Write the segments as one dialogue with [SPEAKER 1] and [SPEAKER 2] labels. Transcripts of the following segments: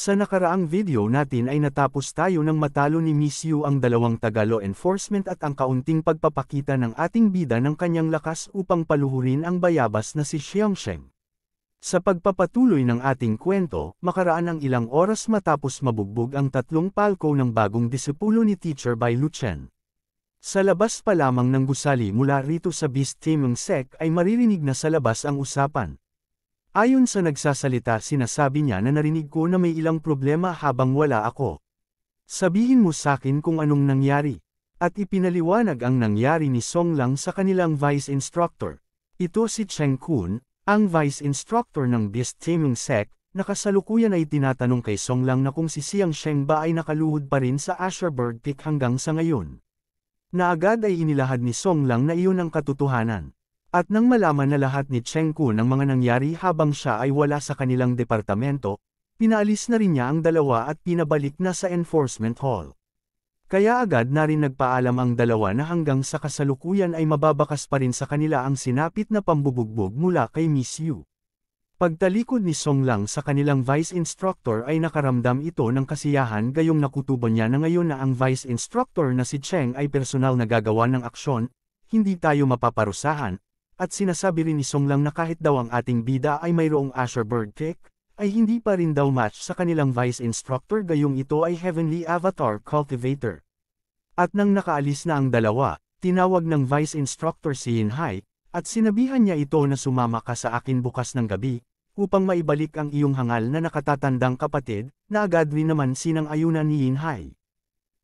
[SPEAKER 1] Sa nakaraang video natin ay natapos tayo ng matalo ni Miss Yu ang dalawang Tagalo enforcement at ang kaunting pagpapakita ng ating bida ng kanyang lakas upang paluhurin ang bayabas na si Sheng. Sa pagpapatuloy ng ating kwento, makaraan ang ilang oras matapos mabugbog ang tatlong palko ng bagong disipulo ni Teacher Bai Luchen. Sa labas pa lamang ng gusali mula rito sa Beast Team ng SEC ay maririnig na sa labas ang usapan. Ayon sa nagsasalita sinasabi niya na narinig ko na may ilang problema habang wala ako. Sabihin mo sa akin kung anong nangyari. At ipinaliwanag ang nangyari ni Song Lang sa kanilang vice instructor. Ito si Cheng Kun, ang vice instructor ng Beast Taming Sect, na kasalukuyan ay tinatanong kay Song Lang na kung si Siang Sheng ba ay nakaluhod pa rin sa Asherbird Peak hanggang sa ngayon. Na agad ay inilahad ni Song Lang na iyon ang katotohanan. At nang malaman na lahat ni Cheng Ku ng mga nangyari habang siya ay wala sa kanilang departamento, pinalis na rin niya ang dalawa at pinabalik na sa enforcement hall. Kaya agad na rin nagpaalam ang dalawa na hanggang sa kasalukuyan ay mababakas pa rin sa kanila ang sinapit na pambubugbog mula kay Miss Yu. Pagtalikod ni Song Lang sa kanilang vice instructor ay nakaramdam ito ng kasiyahan gayong nakutubon niya na ngayon na ang vice instructor na si Cheng ay personal na gagawa ng aksyon, hindi tayo mapaparusahan, at sinasabi rin ni Song Lang na kahit daw ang ating bida ay mayroong Asher Bird Kick, ay hindi pa rin daw match sa kanilang Vice Instructor gayong ito ay Heavenly Avatar Cultivator. At nang nakaalis na ang dalawa, tinawag ng Vice Instructor si Yin Hai, at sinabihan niya ito na sumama ka sa akin bukas ng gabi, upang maibalik ang iyong hangal na nakatatandang kapatid, na agad rin naman sinang ayunan ni Yin Hai.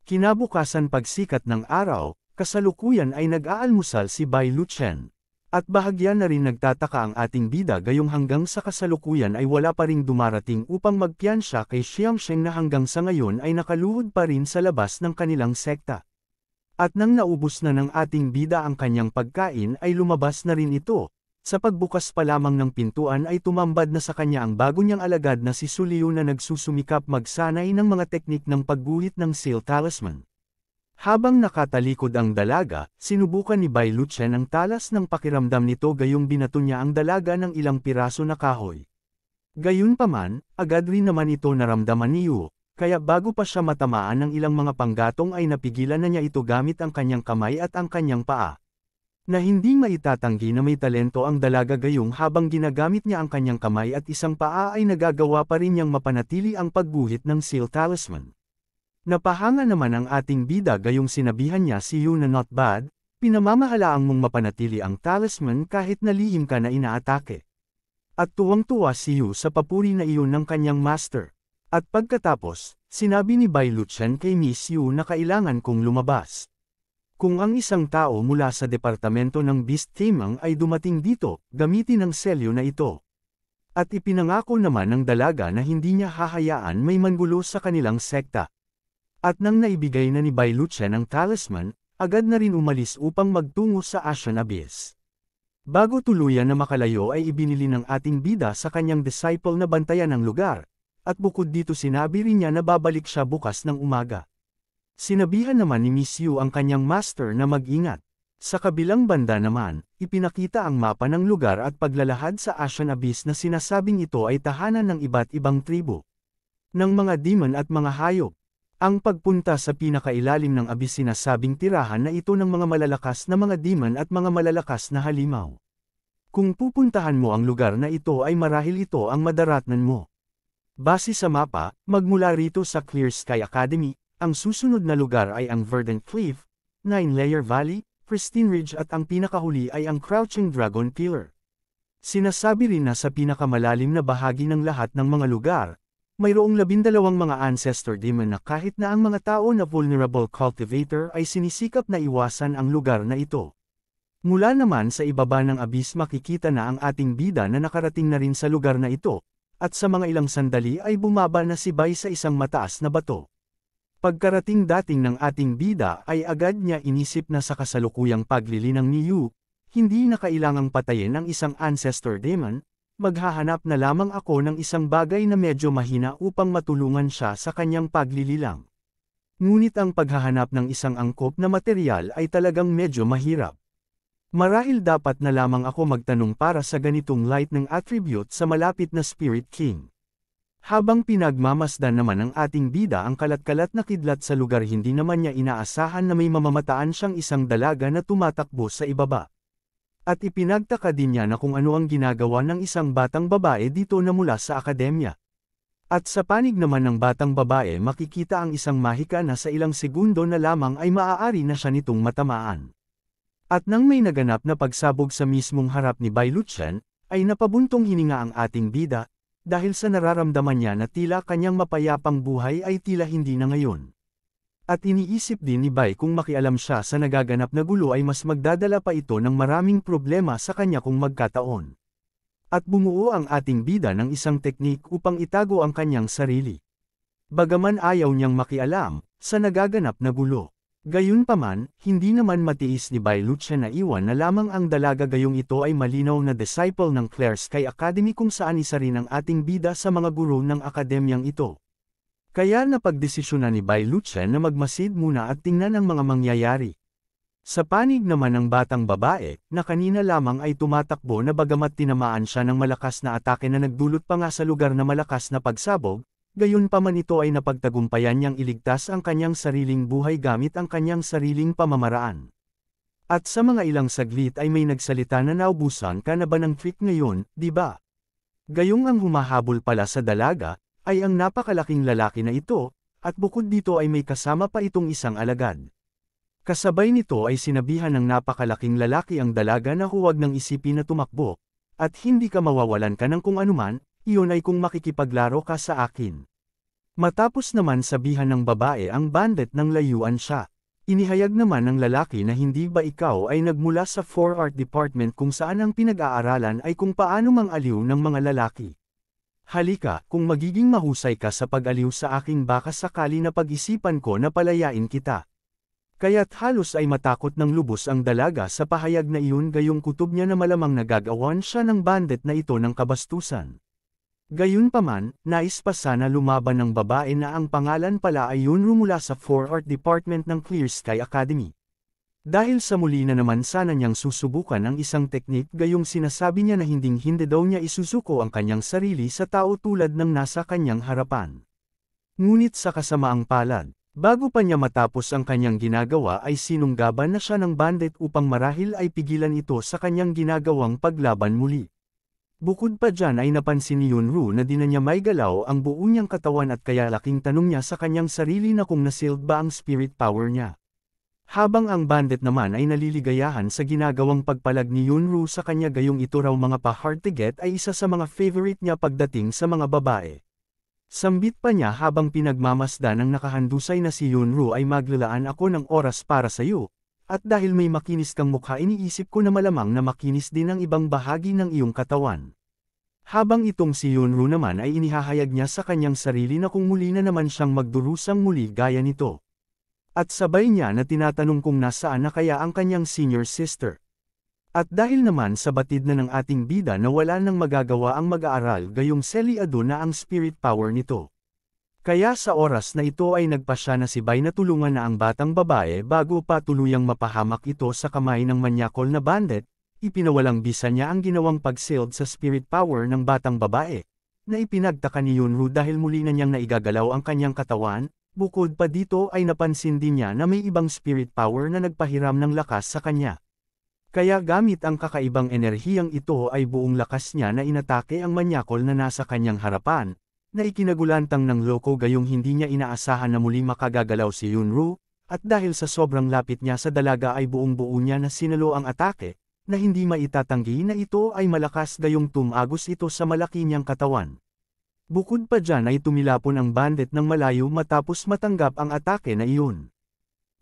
[SPEAKER 1] Kinabukasan pagsikat ng araw, kasalukuyan ay nag-aalmusal si Bai Luchen. At bahagyan na rin nagtataka ang ating bida gayong hanggang sa kasalukuyan ay wala pa ring dumarating upang magpiansya kay Xiangsheng na hanggang sa ngayon ay nakaluhod pa rin sa labas ng kanilang sekta. At nang naubos na ng ating bida ang kanyang pagkain ay lumabas na rin ito. Sa pagbukas pa lamang ng pintuan ay tumambad na sa kanya ang bago niyang alagad na si Suliu na nagsusumikap magsanay ng mga teknik ng pagguhit ng Seal Talisman. Habang nakatalikod ang dalaga, sinubukan ni Bai ang talas ng pakiramdam nito gayong binato niya ang dalaga ng ilang piraso na kahoy. Gayunpaman, agad rin naman ito naramdaman ni Yu, kaya bago pa siya matamaan ng ilang mga panggatong ay napigilan na niya ito gamit ang kanyang kamay at ang kanyang paa. Na hindi maitatanggi na may talento ang dalaga gayong habang ginagamit niya ang kanyang kamay at isang paa ay nagagawa pa rin niyang mapanatili ang pagguhit ng seal talisman. Napahanga naman ang ating bida gayong sinabihan niya si Yu na not bad, pinamamahalaang mong mapanatili ang talisman kahit nalihim ka na inaatake. At tuwang-tuwa si Yu sa papuri na iyon ng kanyang master. At pagkatapos, sinabi ni Bai Lucian kay Miss Yu na kailangan kong lumabas. Kung ang isang tao mula sa departamento ng Beast Tamang ay dumating dito, gamitin ang selyo na ito. At ipinangako naman ng dalaga na hindi niya hahayaan may manggulo sa kanilang sekta. At nang naibigay na ni Bailuchen ang talisman, agad na rin umalis upang magtungo sa Ashen Abyss. Bago tuluyan na makalayo ay ibinili ng ating bida sa kanyang disciple na bantayan ang lugar, at bukod dito sinabi rin niya na babalik siya bukas ng umaga. Sinabihan naman ni Miss Yu ang kanyang master na mag-ingat. Sa kabilang banda naman, ipinakita ang mapa ng lugar at paglalahad sa Ashen Abyss na sinasabing ito ay tahanan ng iba't ibang tribo. Ng mga demon at mga hayop, ang pagpunta sa pinakailalim ng abis sinasabing tirahan na ito ng mga malalakas na mga demon at mga malalakas na halimaw. Kung pupuntahan mo ang lugar na ito ay marahil ito ang madaratnan mo. Base sa mapa, magmula rito sa Clear Sky Academy, ang susunod na lugar ay ang Verdant Cliff, Nine Layer Valley, Pristine Ridge at ang pinakahuli ay ang Crouching Dragon Pillar. Sinasabi rin na sa pinakamalalim na bahagi ng lahat ng mga lugar, Mayroong labindalawang mga ancestor demon na kahit na ang mga tao na vulnerable cultivator ay sinisikap na iwasan ang lugar na ito. Mula naman sa ibaba ng abis makikita na ang ating bida na nakarating na rin sa lugar na ito, at sa mga ilang sandali ay bumaba na si Bay sa isang mataas na bato. Pagkarating dating ng ating bida ay agad niya inisip na sa kasalukuyang paglilinang ni Yu, hindi na kailangang patayin ang isang ancestor demon, maghahanap na lamang ako ng isang bagay na medyo mahina upang matulungan siya sa kanyang paglililang. Ngunit ang paghahanap ng isang angkop na material ay talagang medyo mahirap. Marahil dapat na lamang ako magtanong para sa ganitong light ng attribute sa malapit na Spirit King. Habang pinagmamasdan naman ng ating bida ang kalat-kalat na kidlat sa lugar hindi naman niya inaasahan na may mamamataan siyang isang dalaga na tumatakbo sa ibaba. At ipinagtaka din niya na kung ano ang ginagawa ng isang batang babae dito na mula sa akademya. At sa panig naman ng batang babae makikita ang isang mahika na sa ilang segundo na lamang ay maaari na siya nitong matamaan. At nang may naganap na pagsabog sa mismong harap ni Bai Luchen, ay napabuntong hininga ang ating bida, dahil sa nararamdaman niya na tila kanyang mapayapang buhay ay tila hindi na ngayon. At iniisip din ni Bai kung makialam siya sa nagaganap na gulo ay mas magdadala pa ito ng maraming problema sa kanya kung magkataon. At bumuo ang ating bida ng isang teknik upang itago ang kanyang sarili. Bagaman ayaw niyang makialam, sa nagaganap na gulo. Gayunpaman, hindi naman matiis ni Bai Lucia na iwan na lamang ang dalaga gayong ito ay malinaw na disciple ng Claire's kay Academy kung saan isa rin ang ating bida sa mga guro ng akademyang ito. Kaya napagdesisyonan ni Bai Luchen na magmasid muna at tingnan ang mga mangyayari. Sa panig naman ng batang babae, na kanina lamang ay tumatakbo na bagamat tinamaan siya ng malakas na atake na nagdulot pa nga sa lugar na malakas na pagsabog, gayon pa man ito ay napagtagumpayan niyang iligtas ang kanyang sariling buhay gamit ang kanyang sariling pamamaraan. At sa mga ilang saglit ay may nagsalita na naubusan ka na ba ng trick ngayon, di ba? Gayong ang humahabol pala sa dalaga, ay ang napakalaking lalaki na ito, at bukod dito ay may kasama pa itong isang alagad. Kasabay nito ay sinabihan ng napakalaking lalaki ang dalaga na huwag ng isipin na tumakbo, at hindi ka mawawalan ka ng kung anuman, iyon ay kung makikipaglaro ka sa akin. Matapos naman sabihan ng babae ang bandit ng layuan siya. Inihayag naman ng lalaki na hindi ba ikaw ay nagmula sa 4 art department kung saan ang pinag-aaralan ay kung paano mang aliw ng mga lalaki. Halika, kung magiging mahusay ka sa pag-aliw sa aking baka sakali na pag-isipan ko na palayain kita. Kaya't halos ay matakot ng lubos ang dalaga sa pahayag na iyon gayong kutob niya na malamang nagagawan siya ng bandit na ito ng kabastusan. Gayunpaman, nais pa sana lumaban ng babae na ang pangalan pala ay Yunru rumula sa 4 Art Department ng Clear Sky Academy. Dahil sa muli na naman sana niyang susubukan ang isang teknik gayong sinasabi niya na hinding hindi daw niya isusuko ang kanyang sarili sa tao tulad ng nasa kanyang harapan. Ngunit sa kasamaang palad, bago pa niya matapos ang kanyang ginagawa ay sinunggaban na siya ng bandit upang marahil ay pigilan ito sa kanyang ginagawang paglaban muli. Bukod pa dyan ay napansin ni Yunru na di na niya may galaw ang buo niyang katawan at kaya laking tanong niya sa kanyang sarili na kung nasild ba ang spirit power niya. Habang ang bandit naman ay naliligayahan sa ginagawang pagpalag ni Yunru sa kanya gayong ito raw mga pa-hard to get ay isa sa mga favorite niya pagdating sa mga babae. Sambit pa niya habang pinagmamasdan ng nakahandusay na si Yunru ay maglalaan ako ng oras para sa iyo. At dahil may makinis kang mukha iniisip ko na malamang na makinis din ang ibang bahagi ng iyong katawan. Habang itong si Yunru naman ay inihahayag niya sa kanyang sarili na kung muli na naman siyang magdurusang muli gaya nito. At sabay niya na tinatanong kung nasaan na kaya ang kanyang senior sister. At dahil naman sa batid na ng ating bida na wala nang magagawa ang mag-aaral gayong seliado na ang spirit power nito. Kaya sa oras na ito ay nagpasya na si Bay na tulungan na ang batang babae bago pa tuluyang mapahamak ito sa kamay ng manyakol na bandit, ipinawalang bisa niya ang ginawang pagsailed sa spirit power ng batang babae, na ipinagtaka ni Yunru dahil muli na niyang naigagalaw ang kanyang katawan, Bukod pa dito ay napansin din niya na may ibang spirit power na nagpahiram ng lakas sa kanya. Kaya gamit ang kakaibang enerhiyang ito ay buong lakas niya na inatake ang manyakol na nasa kanyang harapan, na ikinagulantang ng loko gayong hindi niya inaasahan na muli makagagalaw si Yunru, at dahil sa sobrang lapit niya sa dalaga ay buong buo niya na sinalo ang atake, na hindi maitatanggi na ito ay malakas gayong tumagos ito sa malaki niyang katawan. Bukod pa dyan ay tumilapon ang bandit ng malayo matapos matanggap ang atake na iyon.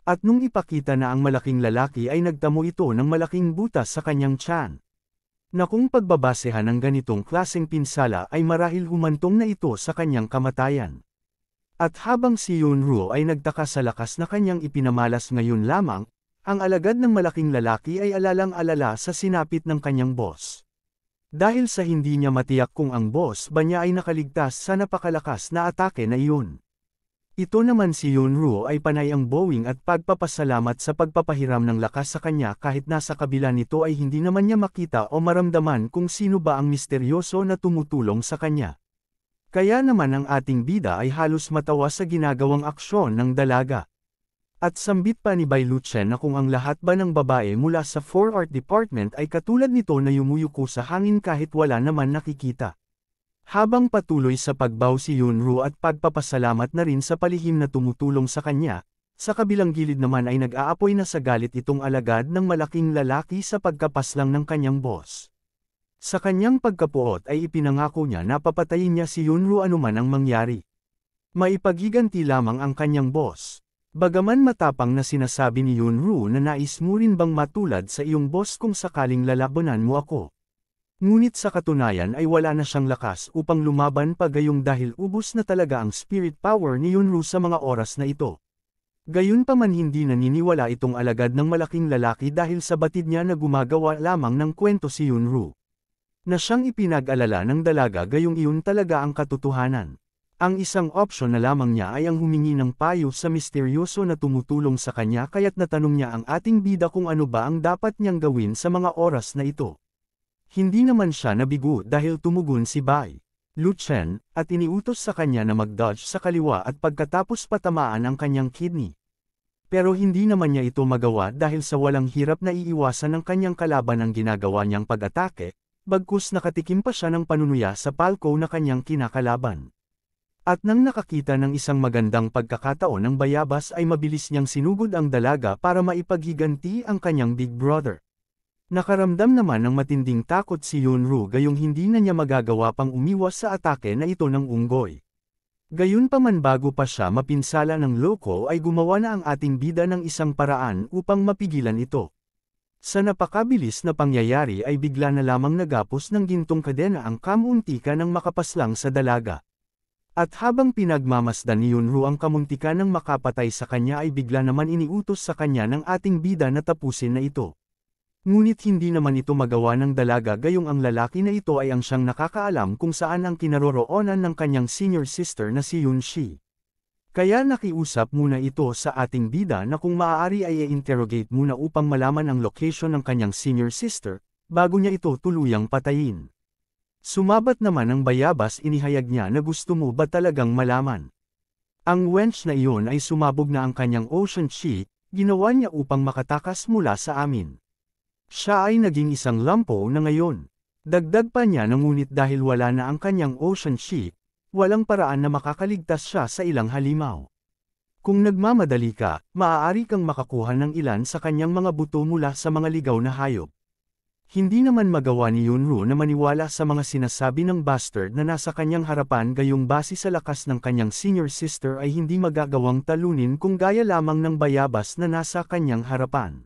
[SPEAKER 1] At nung ipakita na ang malaking lalaki ay nagtamo ito ng malaking butas sa kanyang tiyan. Na kung pagbabasehan ng ganitong klaseng pinsala ay marahil humantong na ito sa kanyang kamatayan. At habang si Yunru ay nagtaka sa lakas na kanyang ipinamalas ngayon lamang, ang alagad ng malaking lalaki ay alalang-alala sa sinapit ng kanyang boss. Dahil sa hindi niya matiyak kung ang boss ba niya ay nakaligtas sa napakalakas na atake na iyon. Ito naman si Yunruo ay panay ang Boeing at pagpapasalamat sa pagpapahiram ng lakas sa kanya kahit nasa kabila nito ay hindi naman niya makita o maramdaman kung sino ba ang misteryoso na tumutulong sa kanya. Kaya naman ang ating bida ay halos matawa sa ginagawang aksyon ng dalaga. At sambit pa ni Bailuchen na kung ang lahat ba ng babae mula sa 4 Art Department ay katulad nito na yumuyuko sa hangin kahit wala naman nakikita. Habang patuloy sa pagbaw si Yunru at pagpapasalamat na rin sa palihim na tumutulong sa kanya, sa kabilang gilid naman ay nag-aapoy na sa galit itong alagad ng malaking lalaki sa pagkapaslang ng kanyang boss. Sa kanyang pagkapuot ay ipinangako niya na papatayin niya si Yunru anuman ang mangyari. Maipagiganti lamang ang kanyang boss. Bagaman matapang na sinasabi ni Yunru na nais mo rin bang matulad sa iyong boss kung sakaling lalabanan mo ako. Ngunit sa katunayan ay wala na siyang lakas upang lumaban pa gayong dahil ubos na talaga ang spirit power ni Yunru sa mga oras na ito. Gayunpaman hindi naniniwala itong alagad ng malaking lalaki dahil sa batid niya na gumagawa lamang ng kwento si Yunru. Na siyang ipinag-alala ng dalaga gayong iyon talaga ang katotohanan. Ang isang opsyon na lamang niya ay ang humingi ng payo sa misteryoso na tumutulong sa kanya kaya't natanong niya ang ating bida kung ano ba ang dapat niyang gawin sa mga oras na ito. Hindi naman siya nabigo dahil tumugon si Bai, Lu Chen, at iniutos sa kanya na mag-dodge sa kaliwa at pagkatapos patamaan ang kanyang kidney. Pero hindi naman niya ito magawa dahil sa walang hirap na iiwasan ng kanyang kalaban ang ginagawa niyang pag-atake, bagkus nakatikim pa siya ng panunuya sa palko na kanyang kinakalaban. At nang nakakita ng isang magandang pagkakataon ng bayabas ay mabilis niyang sinugod ang dalaga para maipaghiganti ang kanyang big brother. Nakaramdam naman ng matinding takot si Yunru gayong hindi na niya magagawa pang umiwas sa atake na ito ng unggoy. Gayunpaman bago pa siya mapinsala ng loko ay gumawa na ang ating bida ng isang paraan upang mapigilan ito. Sa napakabilis na pangyayari ay bigla na lamang nagapos ng gintong kadena ang kamuntika ng makapaslang sa dalaga. At habang pinagmamasdan ni Yunru ang kamuntikan ng makapatay sa kanya ay bigla naman iniutos sa kanya ng ating bida na tapusin na ito. Ngunit hindi naman ito magawa ng dalaga gayong ang lalaki na ito ay ang siyang nakakaalam kung saan ang kinaroroonan ng kanyang senior sister na si Yun Shi. Kaya nakiusap muna ito sa ating bida na kung maaari ay i-interrogate muna upang malaman ang location ng kanyang senior sister, bago niya ito tuluyang patayin. Sumabat naman ang bayabas inihayag niya na gusto mo ba talagang malaman. Ang wench na iyon ay sumabog na ang kanyang ocean sheet, ginawa niya upang makatakas mula sa amin. Siya ay naging isang lampo na ngayon. Dagdag pa niya na ngunit dahil wala na ang kanyang ocean sheet, walang paraan na makakaligtas siya sa ilang halimaw. Kung nagmamadali ka, maaari kang makakuha ng ilan sa kanyang mga buto mula sa mga ligaw na hayop. Hindi naman magawa ni Yunru na maniwala sa mga sinasabi ng bastard na nasa kanyang harapan gayong base sa lakas ng kanyang senior sister ay hindi magagawang talunin kung gaya lamang ng bayabas na nasa kanyang harapan.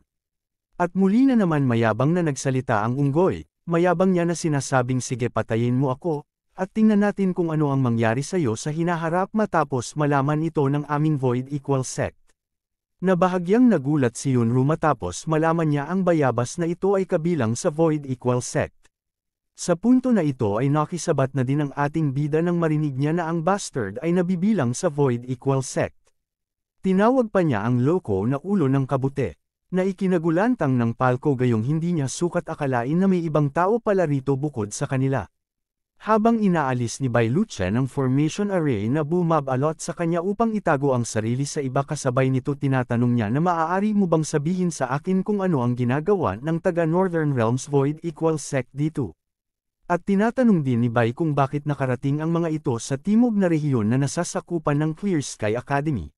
[SPEAKER 1] At muli na naman mayabang na nagsalita ang unggoy, mayabang niya na sinasabing sige patayin mo ako, at tingnan natin kung ano ang mangyari sa iyo sa hinaharap matapos malaman ito ng aming void equal sec. Nabahagyang nagulat si Yunru matapos malaman niya ang bayabas na ito ay kabilang sa Void Equal Sect. Sa punto na ito ay nakisabat na din ang ating bida nang marinig niya na ang bastard ay nabibilang sa Void Equal Sect. Tinawag pa niya ang loko na ulo ng kabute, na ikinagulantang ng palko gayong hindi niya sukat akalain na may ibang tao pala rito bukod sa kanila habang inaalis ni Bailuchen ang formation array na bumabalot sa kanya upang itago ang sarili sa iba kasabay nito tinatanong niya na maaari mo bang sabihin sa akin kung ano ang ginagawa ng taga Northern Realms Void equals Sec dito. At tinatanong din ni Bai kung bakit nakarating ang mga ito sa timog na rehiyon na nasasakupan ng Clear Sky Academy.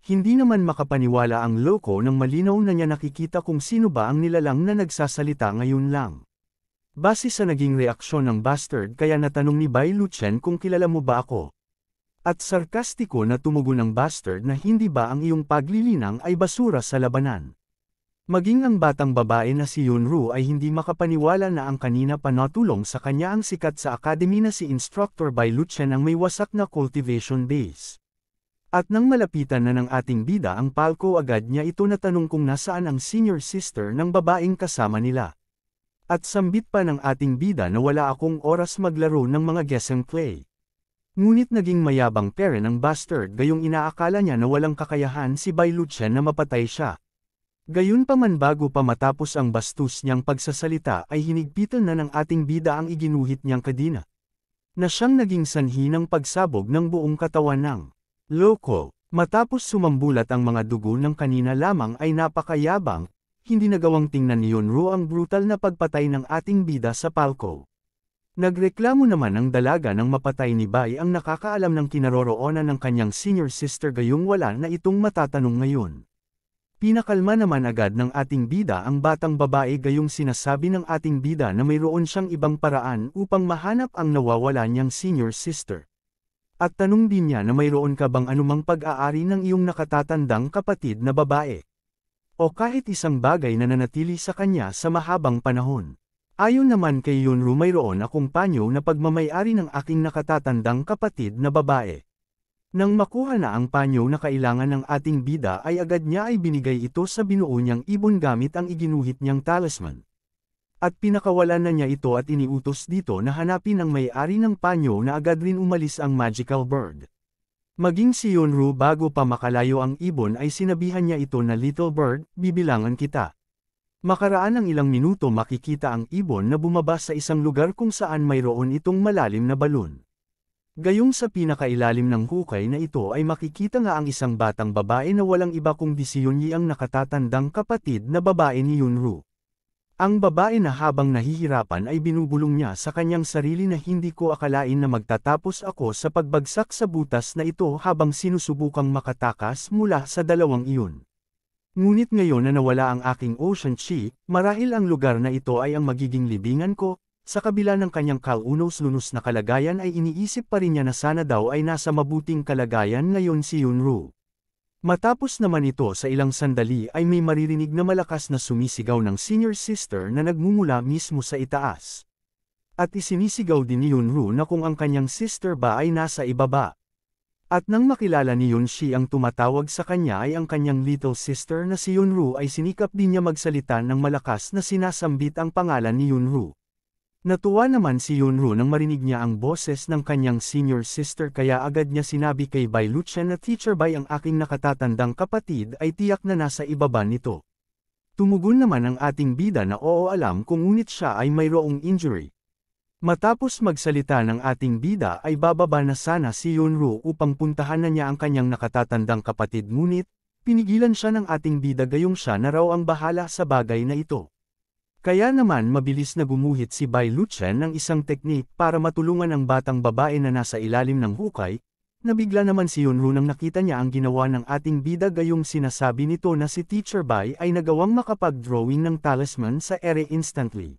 [SPEAKER 1] Hindi naman makapaniwala ang loko nang malinaw na niya nakikita kung sino ba ang nilalang na nagsasalita ngayon lang. Base sa naging reaksyon ng bastard kaya natanong ni Bai Luchen kung kilala mo ba ako. At sarkastiko na tumugon ng bastard na hindi ba ang iyong paglilinang ay basura sa labanan. Maging ang batang babae na si Yun Ru ay hindi makapaniwala na ang kanina pa natulong sa kanya ang sikat sa academy na si Instructor Bai Luchen ang may wasak na cultivation base. At nang malapitan na ng ating bida ang palko agad niya ito na tanong kung nasaan ang senior sister ng babaeng kasama nila. At sambit pa ng ating bida na wala akong oras maglaro ng mga guess and play. Ngunit naging mayabang pere ng bastard gayong inaakala niya na walang kakayahan si Bailucha na mapatay siya. Gayunpaman bago pa matapos ang bastos niyang pagsasalita ay hinigpitan na ng ating bida ang iginuhit niyang kadina. Na siyang naging sanhi ng pagsabog ng buong katawan ng loko. Matapos sumambulat ang mga dugo ng kanina lamang ay napakayabang, hindi nagawang tingnan ni Yunru ang brutal na pagpatay ng ating bida sa palko. Nagreklamo naman ang dalaga ng mapatay ni Bai ang nakakaalam ng kinaroroonan ng kanyang senior sister gayong wala na itong matatanong ngayon. Pinakalma naman agad ng ating bida ang batang babae gayong sinasabi ng ating bida na mayroon siyang ibang paraan upang mahanap ang nawawala niyang senior sister. At tanong din niya na mayroon ka bang anumang pag-aari ng iyong nakatatandang kapatid na babae o kahit isang bagay na nanatili sa kanya sa mahabang panahon. Ayon naman kay Yunru mayroon akong panyo na pagmamayari ng aking nakatatandang kapatid na babae. Nang makuha na ang panyo na kailangan ng ating bida ay agad niya ay binigay ito sa binuo niyang ibon gamit ang iginuhit niyang talisman. At pinakawalan na niya ito at iniutos dito na hanapin ang may-ari ng panyo na agad rin umalis ang magical bird. Maging si Yonru bago pa makalayo ang ibon ay sinabihan niya ito na Little Bird, bibilangan kita. Makaraan ng ilang minuto makikita ang ibon na bumaba sa isang lugar kung saan mayroon itong malalim na balon. Gayong sa pinakailalim ng hukay na ito ay makikita nga ang isang batang babae na walang iba kundi si Yunyi ang nakatatandang kapatid na babae ni Yunru. Ang babae na habang nahihirapan ay binubulong niya sa kanyang sarili na hindi ko akalain na magtatapos ako sa pagbagsak sa butas na ito habang sinusubukang makatakas mula sa dalawang iyon. Ngunit ngayon na nawala ang aking ocean chi, marahil ang lugar na ito ay ang magiging libingan ko, sa kabila ng kanyang kalunos lunos na kalagayan ay iniisip pa rin niya na sana daw ay nasa mabuting kalagayan ngayon si Yunru. Matapos naman ito sa ilang sandali ay may maririnig na malakas na sumisigaw ng senior sister na nagmumula mismo sa itaas. At isinisigaw din ni Yunru na kung ang kanyang sister ba ay nasa ibaba. At nang makilala ni Yunshi ang tumatawag sa kanya ay ang kanyang little sister na si Yunru ay sinikap din niya magsalita ng malakas na sinasambit ang pangalan ni Yunru. Natuwa naman si Yunru nang marinig niya ang boses ng kanyang senior sister kaya agad niya sinabi kay Bai Lucian na Teacher Bai ang aking nakatatandang kapatid ay tiyak na nasa ibaba nito. Tumugon naman ang ating bida na oo alam kung ngunit siya ay mayroong injury. Matapos magsalita ng ating bida ay bababa na sana si Yunru upang puntahan na niya ang kanyang nakatatandang kapatid ngunit, pinigilan siya ng ating bida gayong siya na raw ang bahala sa bagay na ito. Kaya naman mabilis na gumuhit si Bai Luchen ng isang teknik para matulungan ang batang babae na nasa ilalim ng hukay, nabigla naman si Yunru nang nakita niya ang ginawa ng ating bida gayong sinasabi nito na si Teacher Bai ay nagawang makapag-drawing ng talisman sa ere instantly.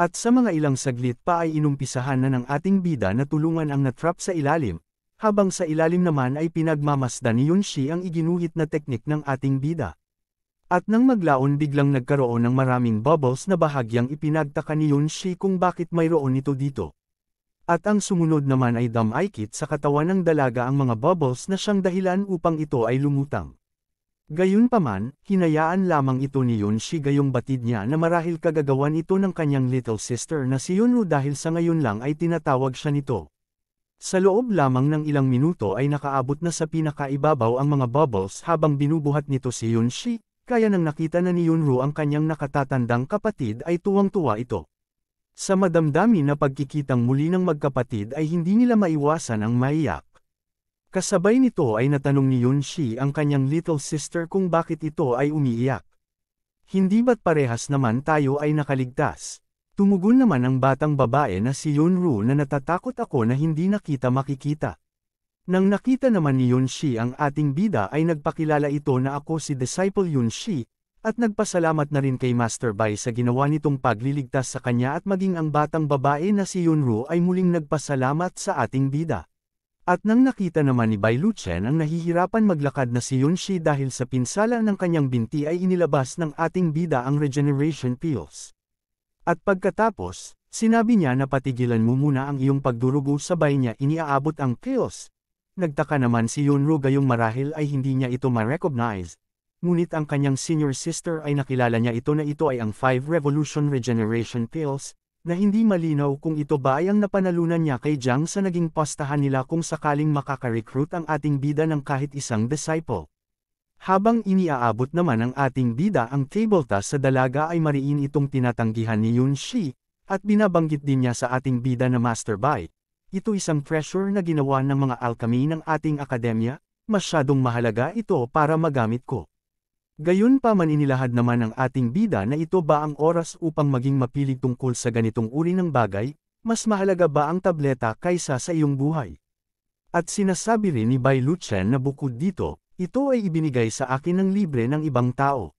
[SPEAKER 1] At sa mga ilang saglit pa ay inumpisahan na ng ating bida na tulungan ang natrap sa ilalim, habang sa ilalim naman ay pinagmamasdan ni Yunxi ang iginuhit na teknik ng ating bida. At nang maglaon biglang nagkaroon ng maraming bubbles na bahagyang ipinagtaka ni Yunshi kung bakit mayroon ito dito. At ang sumunod naman ay damaykit sa katawan ng dalaga ang mga bubbles na siyang dahilan upang ito ay lumutang. Gayunpaman, hinayaan lamang ito ni Yunshi gayong batid niya na marahil kagagawan ito ng kanyang little sister na si Yunru dahil sa ngayon lang ay tinatawag siya nito. Sa loob lamang ng ilang minuto ay nakaabot na sa pinakaibabaw ang mga bubbles habang binubuhat nito si Yunshi, kaya nang nakita na ni Yunru ang kanyang nakatatandang kapatid ay tuwang-tuwa ito. Sa madamdami na pagkikitang muli ng magkapatid ay hindi nila maiwasan ang maiyak. Kasabay nito ay natanong ni Yunshi ang kanyang little sister kung bakit ito ay umiiyak. Hindi ba't parehas naman tayo ay nakaligtas? Tumugon naman ang batang babae na si Yunru na natatakot ako na hindi nakita makikita. Nang nakita naman ni Yun ang ating bida ay nagpakilala ito na ako si Disciple Yun at nagpasalamat na rin kay Master Bai sa ginawa nitong pagliligtas sa kanya at maging ang batang babae na si Yunru ay muling nagpasalamat sa ating bida. At nang nakita naman ni Bai Luchen ang nahihirapan maglakad na si Yunshi dahil sa pinsala ng kanyang binti ay inilabas ng ating bida ang regeneration pills. At pagkatapos, sinabi niya na patigilan mo muna ang iyong pagdurugo sabay niya iniaabot ang pills, Nagtaka naman si Yunru gayong marahil ay hindi niya ito ma-recognize. Ngunit ang kanyang senior sister ay nakilala niya ito na ito ay ang 5 Revolution Regeneration Pills, na hindi malinaw kung ito ba ay ang napanalunan niya kay Jiang sa naging pastahan nila kung sakaling makakarecruit ang ating bida ng kahit isang disciple. Habang iniaabot naman ng ating bida ang table sa dalaga ay mariin itong tinatanggihan ni Yun Shi, at binabanggit din niya sa ating bida na Master Bai, ito isang pressure na ginawa ng mga alchemy ng ating akademya, masyadong mahalaga ito para magamit ko. Gayun pa man inilahad naman ng ating bida na ito ba ang oras upang maging mapili tungkol sa ganitong uri ng bagay, mas mahalaga ba ang tableta kaysa sa iyong buhay? At sinasabi rin ni Bai Luchen na bukod dito, ito ay ibinigay sa akin ng libre ng ibang tao.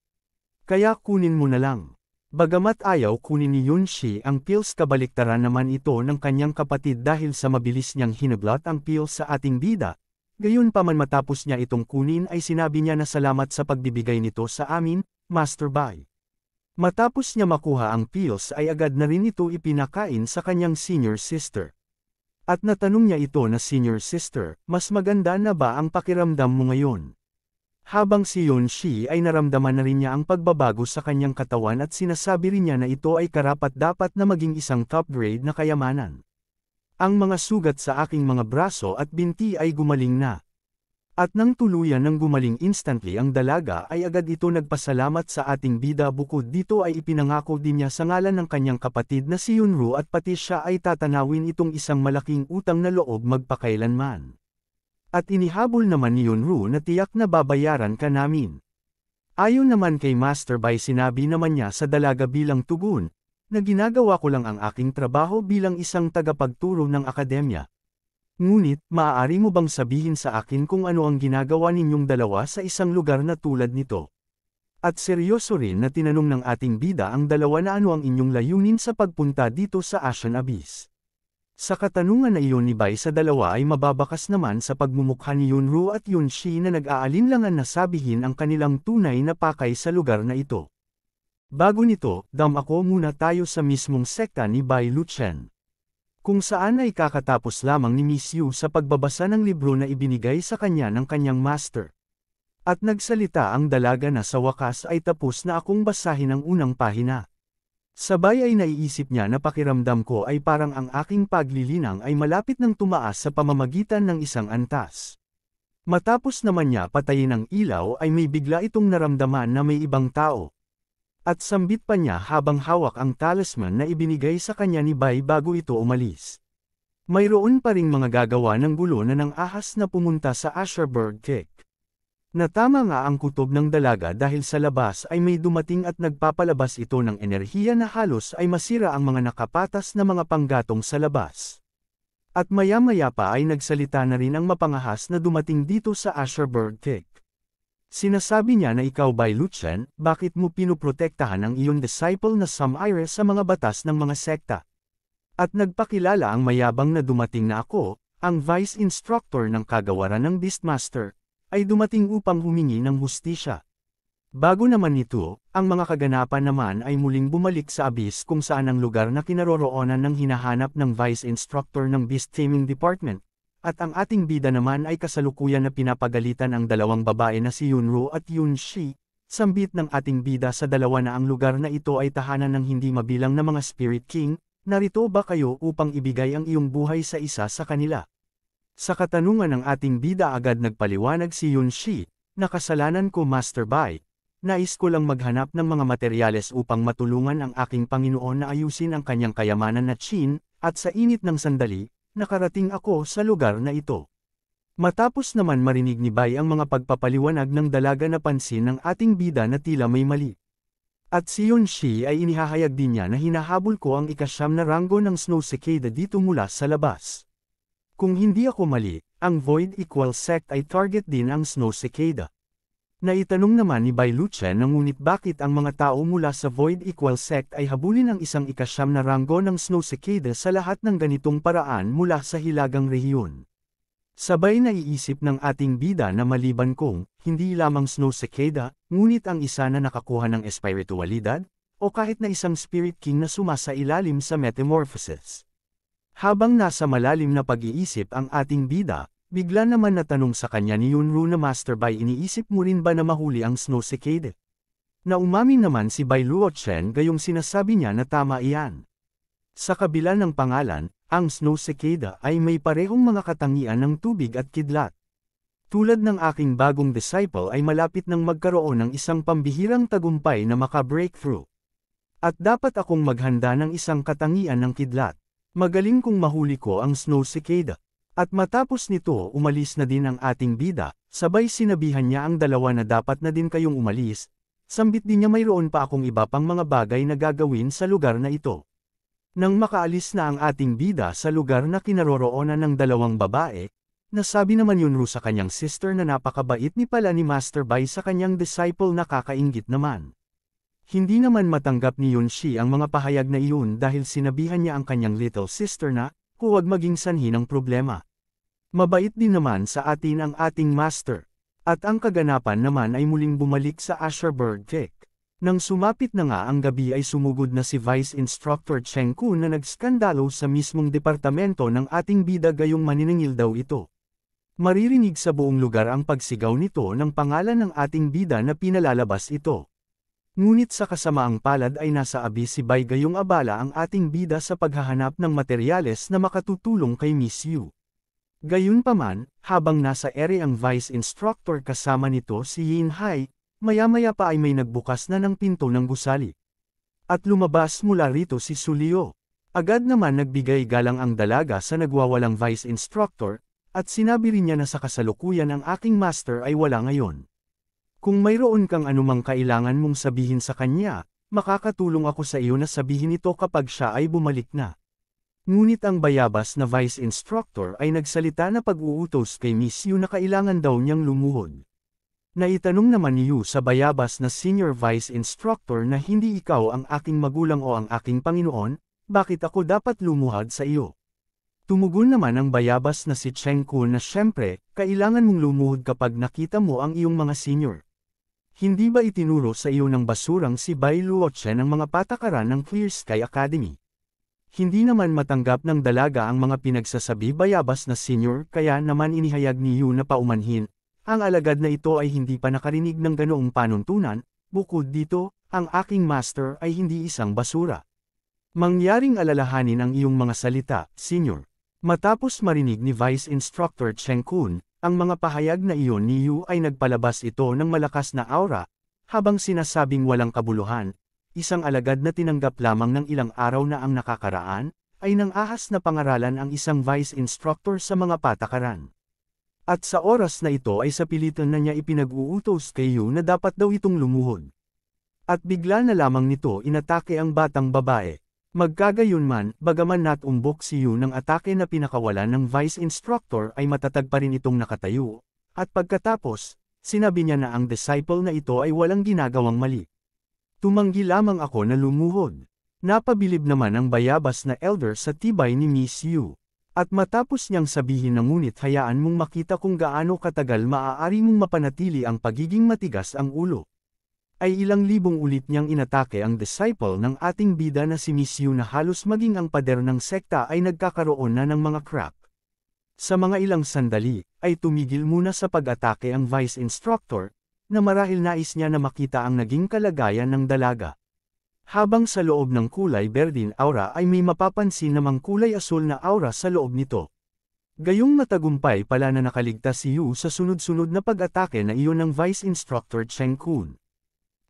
[SPEAKER 1] Kaya kunin mo na lang. Bagamat ayaw kunin ni Yunshi ang pills kabaliktaran naman ito ng kanyang kapatid dahil sa mabilis niyang hinablat ang pills sa ating bida, gayon pa man matapos niya itong kunin ay sinabi niya na salamat sa pagbibigay nito sa amin, Master Bai. Matapos niya makuha ang pills ay agad na rin ito ipinakain sa kanyang senior sister. At natanong niya ito na senior sister, mas maganda na ba ang pakiramdam mo ngayon? Habang si Yun Shi ay naramdaman na rin niya ang pagbabago sa kanyang katawan at sinasabi rin niya na ito ay karapat-dapat na maging isang top grade na kayamanan. Ang mga sugat sa aking mga braso at binti ay gumaling na. At nang tuluyan ng gumaling instantly ang dalaga ay agad ito nagpasalamat sa ating bida bukod dito ay ipinangako din niya sa ngalan ng kanyang kapatid na si Yunru at pati siya ay tatanawin itong isang malaking utang na loob magpakailanman at inihabol naman ni Yunru na tiyak na babayaran ka namin. Ayon naman kay Master Bai sinabi naman niya sa dalaga bilang tugon, na ginagawa ko lang ang aking trabaho bilang isang tagapagturo ng akademya. Ngunit, maaari mo bang sabihin sa akin kung ano ang ginagawa ninyong dalawa sa isang lugar na tulad nito? At seryoso rin na tinanong ng ating bida ang dalawa na ano ang inyong layunin sa pagpunta dito sa Asian Abyss. Sa katanungan na iyon ni Bai sa dalawa ay mababakas naman sa pagmumukha ni Yunru at Yunshi na nag-aalinlangan na sabihin ang kanilang tunay na pakay sa lugar na ito. Bago nito, dam ako muna tayo sa mismong sekta ni Bai Luchen. Kung saan ay kakatapos lamang ni Miss Yu sa pagbabasa ng libro na ibinigay sa kanya ng kanyang master. At nagsalita ang dalaga na sa wakas ay tapos na akong basahin ang unang pahina. Sabay ay naiisip niya na pakiramdam ko ay parang ang aking paglilinang ay malapit ng tumaas sa pamamagitan ng isang antas. Matapos naman niya patayin ang ilaw ay may bigla itong naramdaman na may ibang tao. At sambit pa niya habang hawak ang talisman na ibinigay sa kanya ni Bay bago ito umalis. Mayroon pa ring mga gagawa ng gulo na ng ahas na pumunta sa Asherberg Kick. Natama nga ang kutob ng dalaga dahil sa labas ay may dumating at nagpapalabas ito ng enerhiya na halos ay masira ang mga nakapatas na mga panggatong sa labas. At maya-maya pa ay nagsalita na rin ang mapangahas na dumating dito sa Asherberg Tick. Sinasabi niya na ikaw by Luchen, bakit mo pinuprotektahan ang iyong disciple na Sam Iris sa mga batas ng mga sekta? At nagpakilala ang mayabang na dumating na ako, ang vice instructor ng kagawaran ng Beastmaster, ay dumating upang humingi ng hustisya. Bago naman nito, ang mga kaganapan naman ay muling bumalik sa abyss kung saan ang lugar na kinaroroonan ng hinahanap ng Vice Instructor ng Beast Taming Department, at ang ating bida naman ay kasalukuyan na pinapagalitan ang dalawang babae na si Yunro at Yun Shi, sambit ng ating bida sa dalawa na ang lugar na ito ay tahanan ng hindi mabilang na mga Spirit King, narito ba kayo upang ibigay ang iyong buhay sa isa sa kanila? Sa katanungan ng ating bida agad nagpaliwanag si Yun Shi, nakasalanan ko Master Bai, Nais ko lang maghanap ng mga materyales upang matulungan ang aking Panginoon na ayusin ang kanyang kayamanan na chin, at sa init ng sandali, nakarating ako sa lugar na ito. Matapos naman marinig ni Bai ang mga pagpapaliwanag ng dalaga na pansin ng ating bida na tila may mali. At si Yun Shi ay inihahayag din niya na hinahabol ko ang ikasyam na ranggo ng Snow Cicada dito mula sa labas. Kung hindi ako mali, ang void equal sect ay target din ang snow cicada. Naitanong naman ni Bai Luchen na ngunit bakit ang mga tao mula sa void equal sect ay habulin ang isang ikasyam na ranggo ng snow cicada sa lahat ng ganitong paraan mula sa hilagang rehiyon. Sabay na iisip ng ating bida na maliban kung, hindi lamang snow cicada, ngunit ang isa na nakakuha ng espiritualidad, o kahit na isang spirit king na sumasa ilalim sa metamorphosis. Habang nasa malalim na pag-iisip ang ating bida, bigla naman natanong sa kanya ni Yunru na Master Bai iniisip mo rin ba na mahuli ang snow cicade? Naumamin naman si Bai Luochen gayong sinasabi niya na tama iyan. Sa kabila ng pangalan, ang snow cicada ay may parehong mga katangian ng tubig at kidlat. Tulad ng aking bagong disciple ay malapit ng magkaroon ng isang pambihirang tagumpay na maka-breakthrough. At dapat akong maghanda ng isang katangian ng kidlat. Magaling kong mahuli ko ang snow cicada. At matapos nito umalis na din ang ating bida, sabay sinabihan niya ang dalawa na dapat na din kayong umalis, sambit din niya mayroon pa akong iba pang mga bagay na gagawin sa lugar na ito. Nang makaalis na ang ating bida sa lugar na kinaroroonan ng dalawang babae, nasabi naman yun sa kanyang sister na napakabait ni pala ni Master Bai sa kanyang disciple na kakaingit naman. Hindi naman matanggap ni Yunxi ang mga pahayag na iyon dahil sinabihan niya ang kanyang little sister na, huwag maging sanhi ng problema. Mabait din naman sa atin ang ating master. At ang kaganapan naman ay muling bumalik sa Asherberg Tech. Nang sumapit na nga ang gabi ay sumugod na si Vice Instructor Cheng Kun na nagskandalo sa mismong departamento ng ating bida gayong maniningil daw ito. Maririnig sa buong lugar ang pagsigaw nito ng pangalan ng ating bida na pinalalabas ito. Ngunit sa kasamaang palad ay nasa abis si Bay gayong abala ang ating bida sa paghahanap ng materyales na makatutulong kay Miss Yu. Gayunpaman, habang nasa ere ang vice instructor kasama nito si Yin Hai, maya-maya pa ay may nagbukas na ng pinto ng gusali. At lumabas mula rito si Sulio. Agad naman nagbigay galang ang dalaga sa nagwawalang vice instructor, at sinabi rin niya na sa kasalukuyan ang aking master ay wala ngayon. Kung mayroon kang anumang kailangan mong sabihin sa kanya, makakatulong ako sa iyo na sabihin ito kapag siya ay bumalik na. Ngunit ang bayabas na vice instructor ay nagsalita na pag-uutos kay Miss Yu na kailangan daw niyang lumuhod. Naitanong naman ni Yu sa bayabas na senior vice instructor na hindi ikaw ang aking magulang o ang aking Panginoon, bakit ako dapat lumuhad sa iyo? Tumugon naman ang bayabas na si Cheng Kun na siyempre, kailangan mong lumuhod kapag nakita mo ang iyong mga senior. Hindi ba itinuro sa iyo ng basurang si Bai Luoche ng mga patakaran ng Clear Sky Academy? Hindi naman matanggap ng dalaga ang mga pinagsasabi bayabas na senior kaya naman inihayag ni Yu na paumanhin. Ang alagad na ito ay hindi pa nakarinig ng ganoong panuntunan, bukod dito, ang aking master ay hindi isang basura. Mangyaring alalahanin ang iyong mga salita, senior. Matapos marinig ni Vice Instructor Cheng Kun, ang mga pahayag na iyon ni Yu ay nagpalabas ito ng malakas na aura, habang sinasabing walang kabuluhan, isang alagad na tinanggap lamang ng ilang araw na ang nakakaraan, ay nang ahas na pangaralan ang isang vice instructor sa mga patakaran. At sa oras na ito ay sa pilitan na niya ipinag-uutos kay Yu na dapat daw itong lumuhod. At bigla na lamang nito inatake ang batang babae. Magkagayunman, bagaman natumbok si Yu ng atake na pinakawalan ng Vice Instructor ay matatag pa rin itong nakatayo, at pagkatapos, sinabi niya na ang disciple na ito ay walang ginagawang mali. Tumanggi lamang ako na lumuhod. Napabilib naman ang bayabas na elder sa tibay ni Miss Yu. At matapos niyang sabihin na ngunit hayaan mong makita kung gaano katagal maaari mong mapanatili ang pagiging matigas ang ulo ay ilang libong ulit niyang inatake ang disciple ng ating bida na si Miss Yu na halos maging ang pader ng sekta ay nagkakaroon na ng mga crack. Sa mga ilang sandali, ay tumigil muna sa pag-atake ang vice instructor, na marahil nais niya na makita ang naging kalagayan ng dalaga. Habang sa loob ng kulay berdin aura ay may mapapansin namang kulay asul na aura sa loob nito. Gayong matagumpay pala na nakaligtas si Yu sa sunod-sunod na pag-atake na iyon ng Vice Instructor Cheng Kun.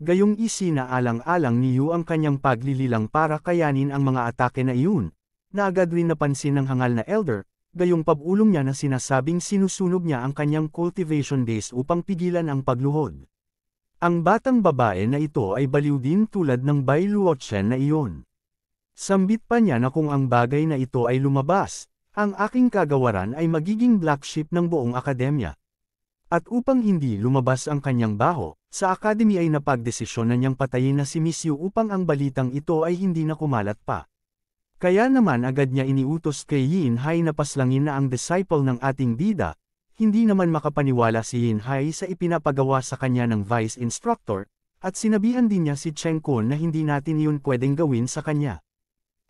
[SPEAKER 1] Gayong isinaalang-alang ni Yu ang kanyang paglililang para kayanin ang mga atake na iyon, na agad rin napansin ng hangal na elder, gayong pabulong niya na sinasabing sinusunog niya ang kanyang cultivation base upang pigilan ang pagluhod. Ang batang babae na ito ay baliw din tulad ng Bai Luochen na iyon. Sambit pa niya na kung ang bagay na ito ay lumabas, ang aking kagawaran ay magiging black sheep ng buong akademya. At upang hindi lumabas ang kanyang baho, sa academy ay napagdesisyon na niyang patayin na si Miss Yu upang ang balitang ito ay hindi na kumalat pa. Kaya naman agad niya iniutos kay Yin Hai na paslangin na ang disciple ng ating bida, hindi naman makapaniwala si Yin Hai sa ipinapagawa sa kanya ng vice instructor, at sinabihan din niya si Cheng Kun na hindi natin iyon pwedeng gawin sa kanya.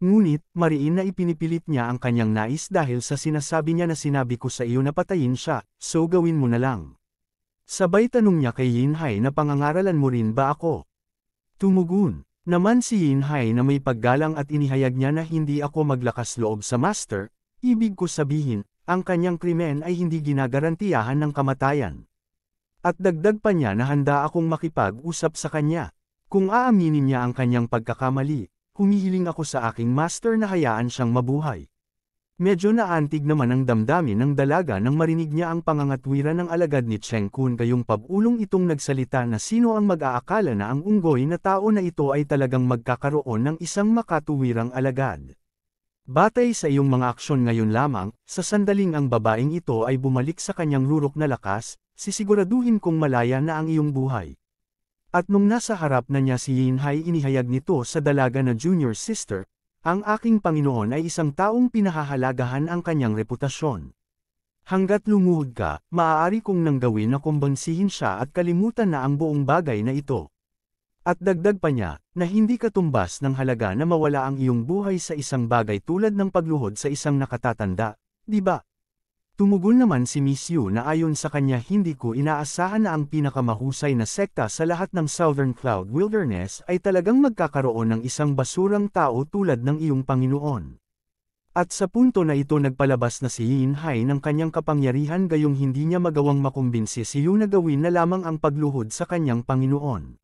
[SPEAKER 1] Ngunit, mariin na ipinipilit niya ang kanyang nais dahil sa sinasabi niya na sinabi ko sa iyo na patayin siya, so gawin mo na lang. Sabay tanong niya kay Yinhai na pangangaralan mo rin ba ako? Tumugon, naman si Yinhai na may paggalang at inihayag niya na hindi ako maglakas loob sa master, ibig ko sabihin, ang kanyang krimen ay hindi ginagarantiyahan ng kamatayan. At dagdag pa niya na handa akong makipag-usap sa kanya. Kung aaminin niya ang kanyang pagkakamali, humihiling ako sa aking master na hayaan siyang mabuhay. Medyo naantig naman ang damdamin ng dalaga nang marinig niya ang pangangatwiran ng alagad ni Cheng Kun kayong pabulong itong nagsalita na sino ang mag-aakala na ang unggoy na tao na ito ay talagang magkakaroon ng isang makatuwirang alagad. Batay sa iyong mga aksyon ngayon lamang, sa sandaling ang babaeng ito ay bumalik sa kanyang lurok na lakas, sisiguraduhin kong malaya na ang iyong buhay. At nung nasa harap na niya si Yin Hai inihayag nito sa dalaga na junior sister, ang aking Panginoon ay isang taong pinahahalagahan ang kanyang reputasyon. Hanggat lumuhod ka, maaari kong nang gawin na kumbansihin siya at kalimutan na ang buong bagay na ito. At dagdag pa niya, na hindi katumbas ng halaga na mawala ang iyong buhay sa isang bagay tulad ng pagluhod sa isang nakatatanda, di ba? Tumugol naman si Miss Yu na ayon sa kanya hindi ko inaasahan na ang pinakamahusay na sekta sa lahat ng Southern Cloud Wilderness ay talagang magkakaroon ng isang basurang tao tulad ng iyong Panginoon. At sa punto na ito nagpalabas na si Yin Hai ng kanyang kapangyarihan gayong hindi niya magawang makumbinsi si Yu na gawin na lamang ang pagluhod sa kanyang Panginoon.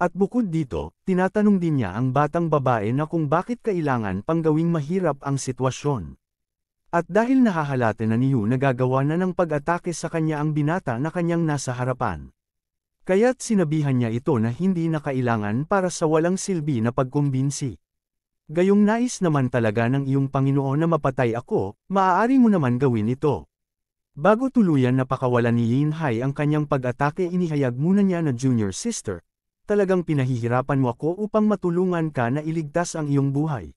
[SPEAKER 1] At bukod dito, tinatanong din niya ang batang babae na kung bakit kailangan pang gawing mahirap ang sitwasyon. At dahil nahahalata na ni nagagawa na ng pag-atake sa kanya ang binata na kanyang nasa harapan. Kaya't sinabihan niya ito na hindi na kailangan para sa walang silbi na pagkumbinsi. Gayong nais naman talaga ng iyong Panginoon na mapatay ako, maaari mo naman gawin ito. Bago tuluyan napakawalan ni Yin Hai ang kanyang pag-atake inihayag muna niya na junior sister, talagang pinahihirapan mo ako upang matulungan ka na iligtas ang iyong buhay.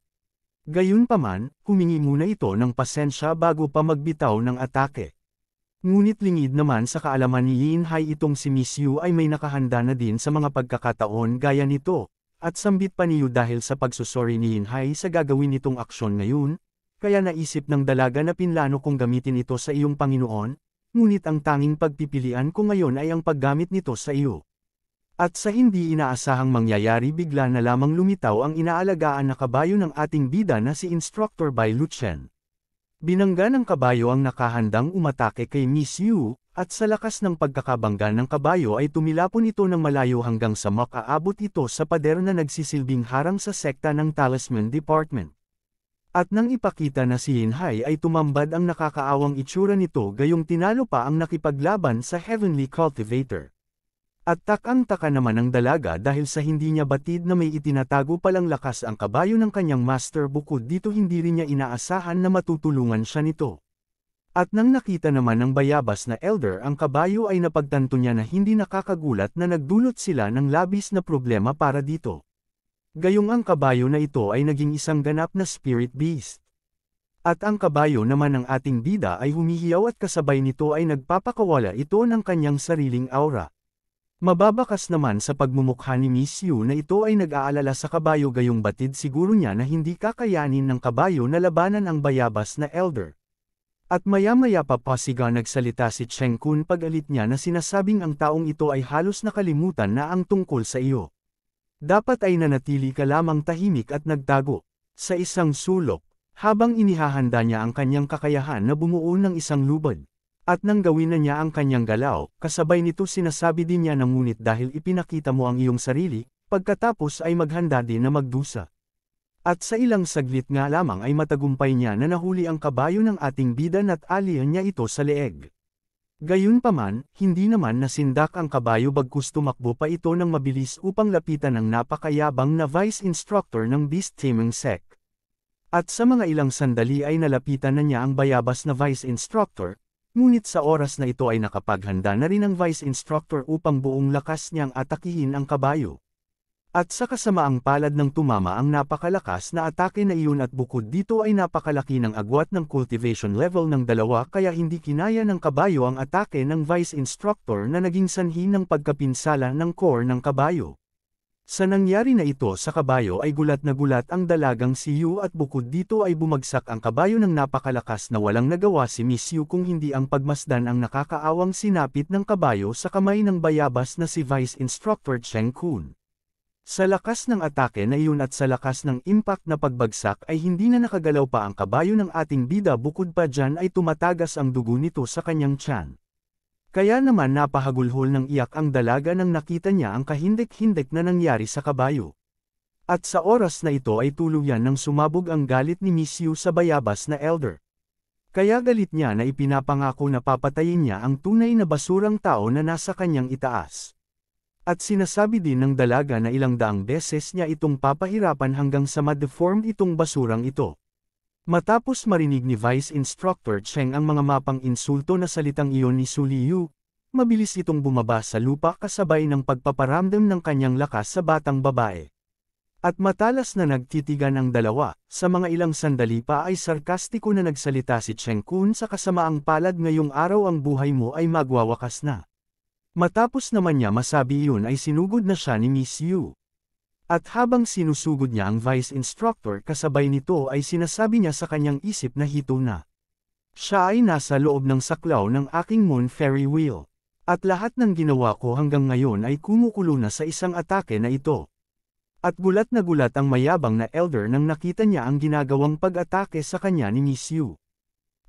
[SPEAKER 1] Gayunpaman, humingi muna ito ng pasensya bago pa magbitaw ng atake. Ngunit lingid naman sa kaalaman ni Yin Hai itong si Miss Yu ay may nakahanda na din sa mga pagkakataon gaya nito, at sambit pa ni dahil sa pagsusori ni Yin Hai sa gagawin nitong aksyon ngayon, kaya naisip ng dalaga na pinlano kong gamitin ito sa iyong Panginoon, ngunit ang tanging pagpipilian ko ngayon ay ang paggamit nito sa iyo. At sa hindi inaasahang mangyayari bigla na lamang lumitaw ang inaalagaan na kabayo ng ating bida na si Instructor Bai Luchen. Binangga ng kabayo ang nakahandang umatake kay Miss Yu, at sa lakas ng pagkakabangga ng kabayo ay tumilapon ito ng malayo hanggang sa makaabot ito sa pader na nagsisilbing harang sa sekta ng Talisman Department. At nang ipakita na si Hinhay ay tumambad ang nakakaawang itsura nito gayong tinalo pa ang nakipaglaban sa Heavenly Cultivator. At takang-taka naman ang dalaga dahil sa hindi niya batid na may itinatago palang lakas ang kabayo ng kanyang master bukod dito hindi rin niya inaasahan na matutulungan siya nito. At nang nakita naman ng bayabas na elder ang kabayo ay napagtanto niya na hindi nakakagulat na nagdulot sila ng labis na problema para dito. Gayong ang kabayo na ito ay naging isang ganap na spirit beast. At ang kabayo naman ng ating bida ay humihiyaw at kasabay nito ay nagpapakawala ito ng kanyang sariling aura. Mababakas naman sa pagmumukha ni Miss Yu na ito ay nag-aalala sa kabayo gayong batid siguro niya na hindi kakayanin ng kabayo na labanan ang bayabas na elder. At maya-maya pa pasiga nagsalita si Cheng Kun pagalit niya na sinasabing ang taong ito ay halos nakalimutan na ang tungkol sa iyo. Dapat ay nanatili ka lamang tahimik at nagtago. Sa isang sulok, habang inihahanda niya ang kanyang kakayahan na bumuo ng isang lubad, at nang gawin na niya ang kanyang galaw, kasabay nito sinasabi din niya na ngunit dahil ipinakita mo ang iyong sarili, pagkatapos ay maghanda din na magdusa. At sa ilang saglit nga lamang ay matagumpay niya na nahuli ang kabayo ng ating bidan at alihan niya ito sa leeg. Gayunpaman, hindi naman nasindak ang kabayo bagkus tumakbo pa ito ng mabilis upang lapitan ng napakayabang na vice instructor ng Beast Taming Sec. At sa mga ilang sandali ay nalapitan na niya ang bayabas na vice instructor, Ngunit sa oras na ito ay nakapaghanda na rin ang vice instructor upang buong lakas niyang atakihin ang kabayo. At sa kasamaang palad ng tumama ang napakalakas na atake na iyon at bukod dito ay napakalaki ng agwat ng cultivation level ng dalawa kaya hindi kinaya ng kabayo ang atake ng vice instructor na naging sanhi ng pagkapinsala ng core ng kabayo. Sa nangyari na ito sa kabayo ay gulat na gulat ang dalagang si Yu at bukod dito ay bumagsak ang kabayo ng napakalakas na walang nagawa si Miss Yu kung hindi ang pagmasdan ang nakakaawang sinapit ng kabayo sa kamay ng bayabas na si Vice Instructor Cheng Kun. Sa lakas ng atake na iyon at sa lakas ng impact na pagbagsak ay hindi na nakagalaw pa ang kabayo ng ating bida bukod pa dyan ay tumatagas ang dugo nito sa kanyang tiyan. Kaya naman napahagulhol ng iyak ang dalaga nang nakita niya ang kahindik-hindik na nangyari sa kabayo. At sa oras na ito ay tuluyan nang sumabog ang galit ni Miss Yu sa bayabas na elder. Kaya galit niya na ipinapangako na papatayin niya ang tunay na basurang tao na nasa kanyang itaas. At sinasabi din ng dalaga na ilang daang beses niya itong papahirapan hanggang sa ma-deformed itong basurang ito. Matapos marinig ni Vice Instructor Cheng ang mga mapang insulto na salitang iyon ni Suliyu, mabilis itong bumaba sa lupa kasabay ng pagpaparamdam ng kanyang lakas sa batang babae. At matalas na nagtitigan ang dalawa, sa mga ilang sandali pa ay sarkastiko na nagsalita si Cheng Kun sa kasamaang palad ngayong araw ang buhay mo ay magwawakas na. Matapos naman niya masabi iyon ay sinugod na siya ni Miss Yu. At habang sinusugod niya ang vice instructor kasabay nito ay sinasabi niya sa kanyang isip na hito na. Siya ay nasa loob ng saklaw ng aking moon ferry wheel. At lahat ng ginawa ko hanggang ngayon ay kumukulo na sa isang atake na ito. At gulat na gulat ang mayabang na elder nang nakita niya ang ginagawang pag-atake sa kanya ni Miss Yu.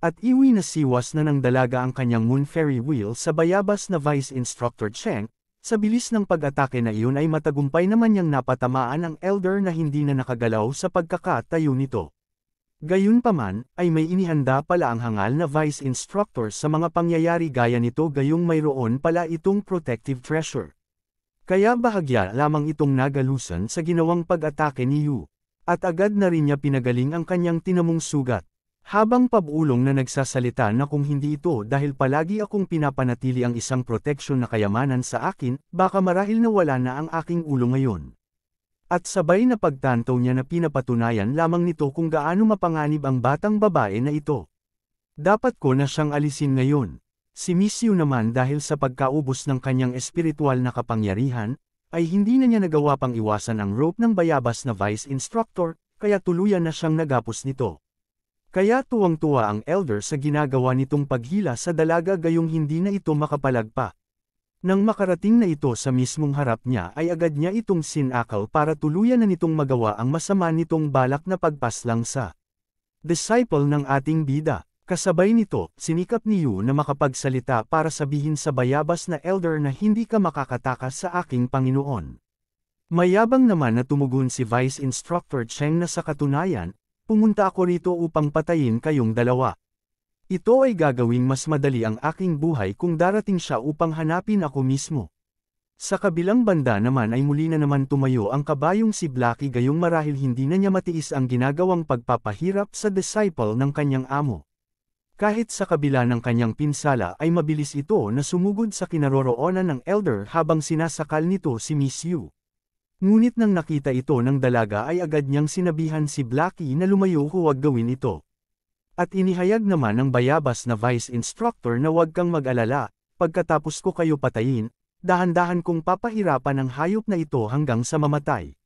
[SPEAKER 1] At iwi na siwas na ng dalaga ang kanyang moon ferry wheel sa bayabas na vice instructor Cheng, sa bilis ng pag-atake na iyon ay matagumpay naman niyang napatamaan ang elder na hindi na nakagalaw sa pagkakatayo nito. Gayunpaman, ay may inihanda pala ang hangal na vice instructor sa mga pangyayari gaya nito gayong mayroon pala itong protective treasure. Kaya bahagya lamang itong nagalusan sa ginawang pag-atake ni Yu. At agad na rin niya pinagaling ang kanyang tinamong sugat. Habang pabulong na nagsasalita na kung hindi ito dahil palagi akong pinapanatili ang isang proteksyon na kayamanan sa akin, baka marahil nawala na ang aking ulo ngayon. At sabay na pagtantaw niya na pinapatunayan lamang nito kung gaano mapanganib ang batang babae na ito. Dapat ko na siyang alisin ngayon. Si Miss naman dahil sa pagkaubos ng kanyang espiritual na kapangyarihan, ay hindi na niya nagawa pang iwasan ang rope ng bayabas na vice instructor, kaya tuluyan na siyang nagapos nito. Kaya tuwang-tuwa ang elder sa ginagawa nitong paghila sa dalaga gayong hindi na ito makapalag pa. Nang makarating na ito sa mismong harap niya ay agad niya itong sinakal para tuluyan na nitong magawa ang masama nitong balak na pagpaslang sa disciple ng ating bida. Kasabay nito, sinikap ni Yu na makapagsalita para sabihin sa bayabas na elder na hindi ka makakatakas sa aking Panginoon. Mayabang naman na tumugon si Vice Instructor Cheng na sa katunayan, Pumunta ako rito upang patayin kayong dalawa. Ito ay gagawing mas madali ang aking buhay kung darating siya upang hanapin ako mismo. Sa kabilang banda naman ay muli na naman tumayo ang kabayong si Blackie gayong marahil hindi na niya matiis ang ginagawang pagpapahirap sa disciple ng kanyang amo. Kahit sa kabila ng kanyang pinsala ay mabilis ito na sumugod sa kinaroroonan ng elder habang sinasakal nito si Miss Yu. Ngunit nang nakita ito ng dalaga ay agad niyang sinabihan si Blackie na lumayo huwag gawin ito. At inihayag naman ng bayabas na vice instructor na huwag kang mag-alala, pagkatapos ko kayo patayin, dahan-dahan kong papahirapan ang hayop na ito hanggang sa mamatay.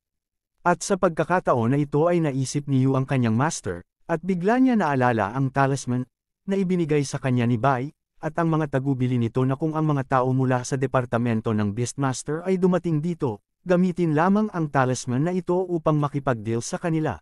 [SPEAKER 1] At sa pagkakataon na ito ay naisip ni Yu ang kanyang master, at bigla niya naalala ang talisman na ibinigay sa kanya ni Bai, at ang mga tagubili nito na kung ang mga tao mula sa departamento ng Beastmaster ay dumating dito, gamitin lamang ang talisman na ito upang makipagdeal sa kanila.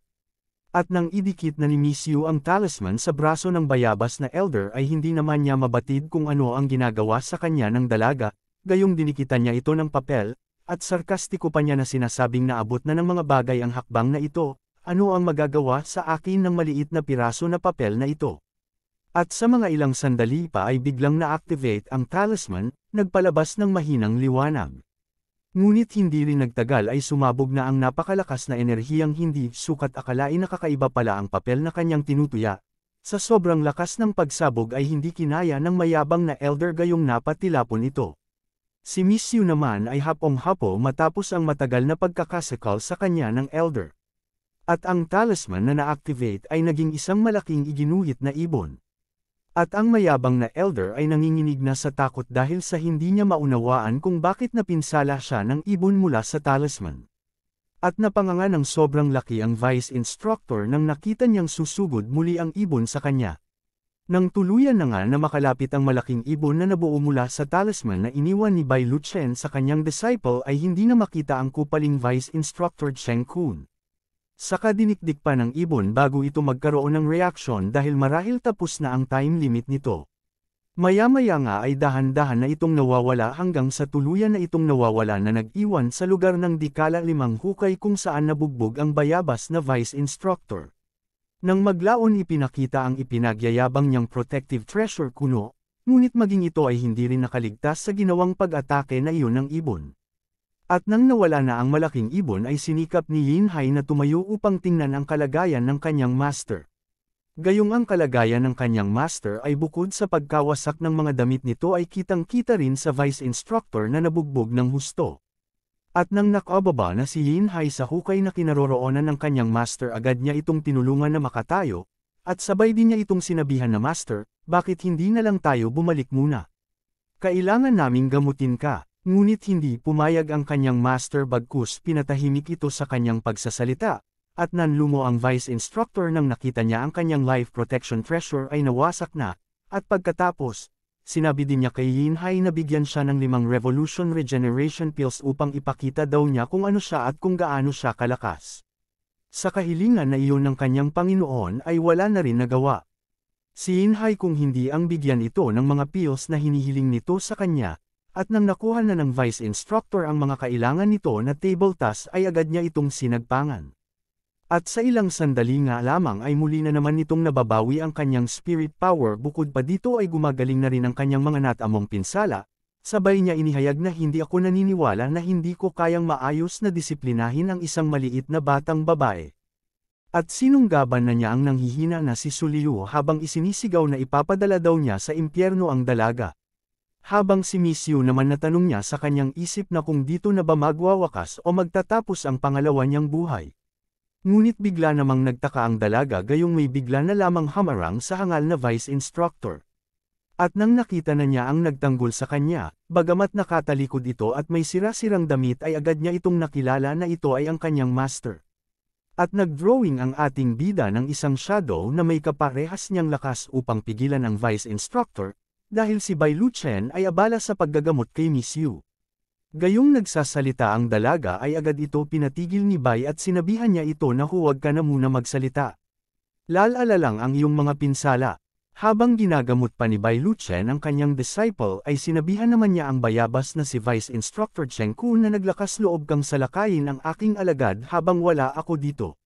[SPEAKER 1] At nang idikit na ni Miss ang talisman sa braso ng bayabas na elder ay hindi naman niya mabatid kung ano ang ginagawa sa kanya ng dalaga, gayong dinikitan niya ito ng papel, at sarkastiko pa niya na sinasabing naabot na ng mga bagay ang hakbang na ito, ano ang magagawa sa akin ng maliit na piraso na papel na ito. At sa mga ilang sandali pa ay biglang na-activate ang talisman, nagpalabas ng mahinang liwanag. Ngunit hindi rin nagtagal ay sumabog na ang napakalakas na enerhiyang hindi sukat akalain na kakaiba pala ang papel na kanyang tinutuya. Sa sobrang lakas ng pagsabog ay hindi kinaya ng mayabang na elder gayong napatilapon ito. Si Miss Yu naman ay hapong-hapo matapos ang matagal na pagkakasakal sa kanya ng elder. At ang talisman na na-activate ay naging isang malaking iginuhit na ibon. At ang mayabang na elder ay nanginginig na sa takot dahil sa hindi niya maunawaan kung bakit napinsala siya ng ibon mula sa talisman. At napanganga ng sobrang laki ang vice instructor nang nakita niyang susugod muli ang ibon sa kanya. Nang tuluyan na nga na makalapit ang malaking ibon na nabuo mula sa talisman na iniwan ni Bai Luchen sa kanyang disciple ay hindi na makita ang kupaling vice instructor Cheng Kun. Saka dinikdik pa ng ibon bago ito magkaroon ng reaksyon dahil marahil tapos na ang time limit nito. Maya-maya nga ay dahan-dahan na itong nawawala hanggang sa tuluyan na itong nawawala na nag-iwan sa lugar ng Dikala Limang Hukay kung saan nabugbog ang bayabas na vice instructor. Nang maglaon ipinakita ang ipinagyayabang niyang protective treasure kuno, ngunit maging ito ay hindi rin nakaligtas sa ginawang pag-atake na iyon ng ibon. At nang nawala na ang malaking ibon ay sinikap ni Lin Hai na tumayo upang tingnan ang kalagayan ng kanyang master. Gayong ang kalagayan ng kanyang master ay bukod sa pagkawasak ng mga damit nito ay kitang-kita rin sa vice instructor na nabugbog ng husto. At nang nakababa na si Lin Hai sa hukay na kinaroroonan ng kanyang master agad niya itong tinulungan na makatayo, at sabay din niya itong sinabihan na master, bakit hindi na lang tayo bumalik muna? Kailangan naming gamutin ka. Ngunit hindi pumayag ang kanyang master bagkus pinatahimik ito sa kanyang pagsasalita, at nanlumo ang vice instructor nang nakita niya ang kanyang life protection treasure ay nawasak na, at pagkatapos, sinabi din niya kay Yinhai na bigyan siya ng limang revolution regeneration pills upang ipakita daw niya kung ano siya at kung gaano siya kalakas. Sa kahilingan na iyon ng kanyang Panginoon ay wala na rin nagawa. Si Yinhai kung hindi ang bigyan ito ng mga pills na hinihiling nito sa kanya, at nang nakuha na ng vice instructor ang mga kailangan nito na table task ay agad niya itong sinagpangan. At sa ilang sandali nga lamang ay muli na naman itong nababawi ang kanyang spirit power bukod pa dito ay gumagaling na rin ang kanyang mga natamong pinsala, sabay niya inihayag na hindi ako naniniwala na hindi ko kayang maayos na disiplinahin ang isang maliit na batang babae. At sinunggaban na niya ang nanghihina na si Suliyu habang isinisigaw na ipapadala daw niya sa impyerno ang dalaga habang si Miss Yu naman natanong niya sa kanyang isip na kung dito na ba magwawakas o magtatapos ang pangalawa niyang buhay. Ngunit bigla namang nagtaka ang dalaga gayong may bigla na lamang hamarang sa hangal na vice instructor. At nang nakita na niya ang nagtanggol sa kanya, bagamat nakatalikod ito at may sira-sirang damit ay agad niya itong nakilala na ito ay ang kanyang master. At nagdrawing ang ating bida ng isang shadow na may kaparehas niyang lakas upang pigilan ang vice instructor, dahil si Bai Luchen ay abala sa paggagamot kay Miss Yu. Gayong nagsasalita ang dalaga ay agad ito pinatigil ni Bai at sinabihan niya ito na huwag ka na muna magsalita. Lalala lang ang iyong mga pinsala. Habang ginagamot pa ni Bai Luchen ang kanyang disciple ay sinabihan naman niya ang bayabas na si Vice Instructor Cheng Kun na naglakas loob kang salakayin ang aking alagad habang wala ako dito.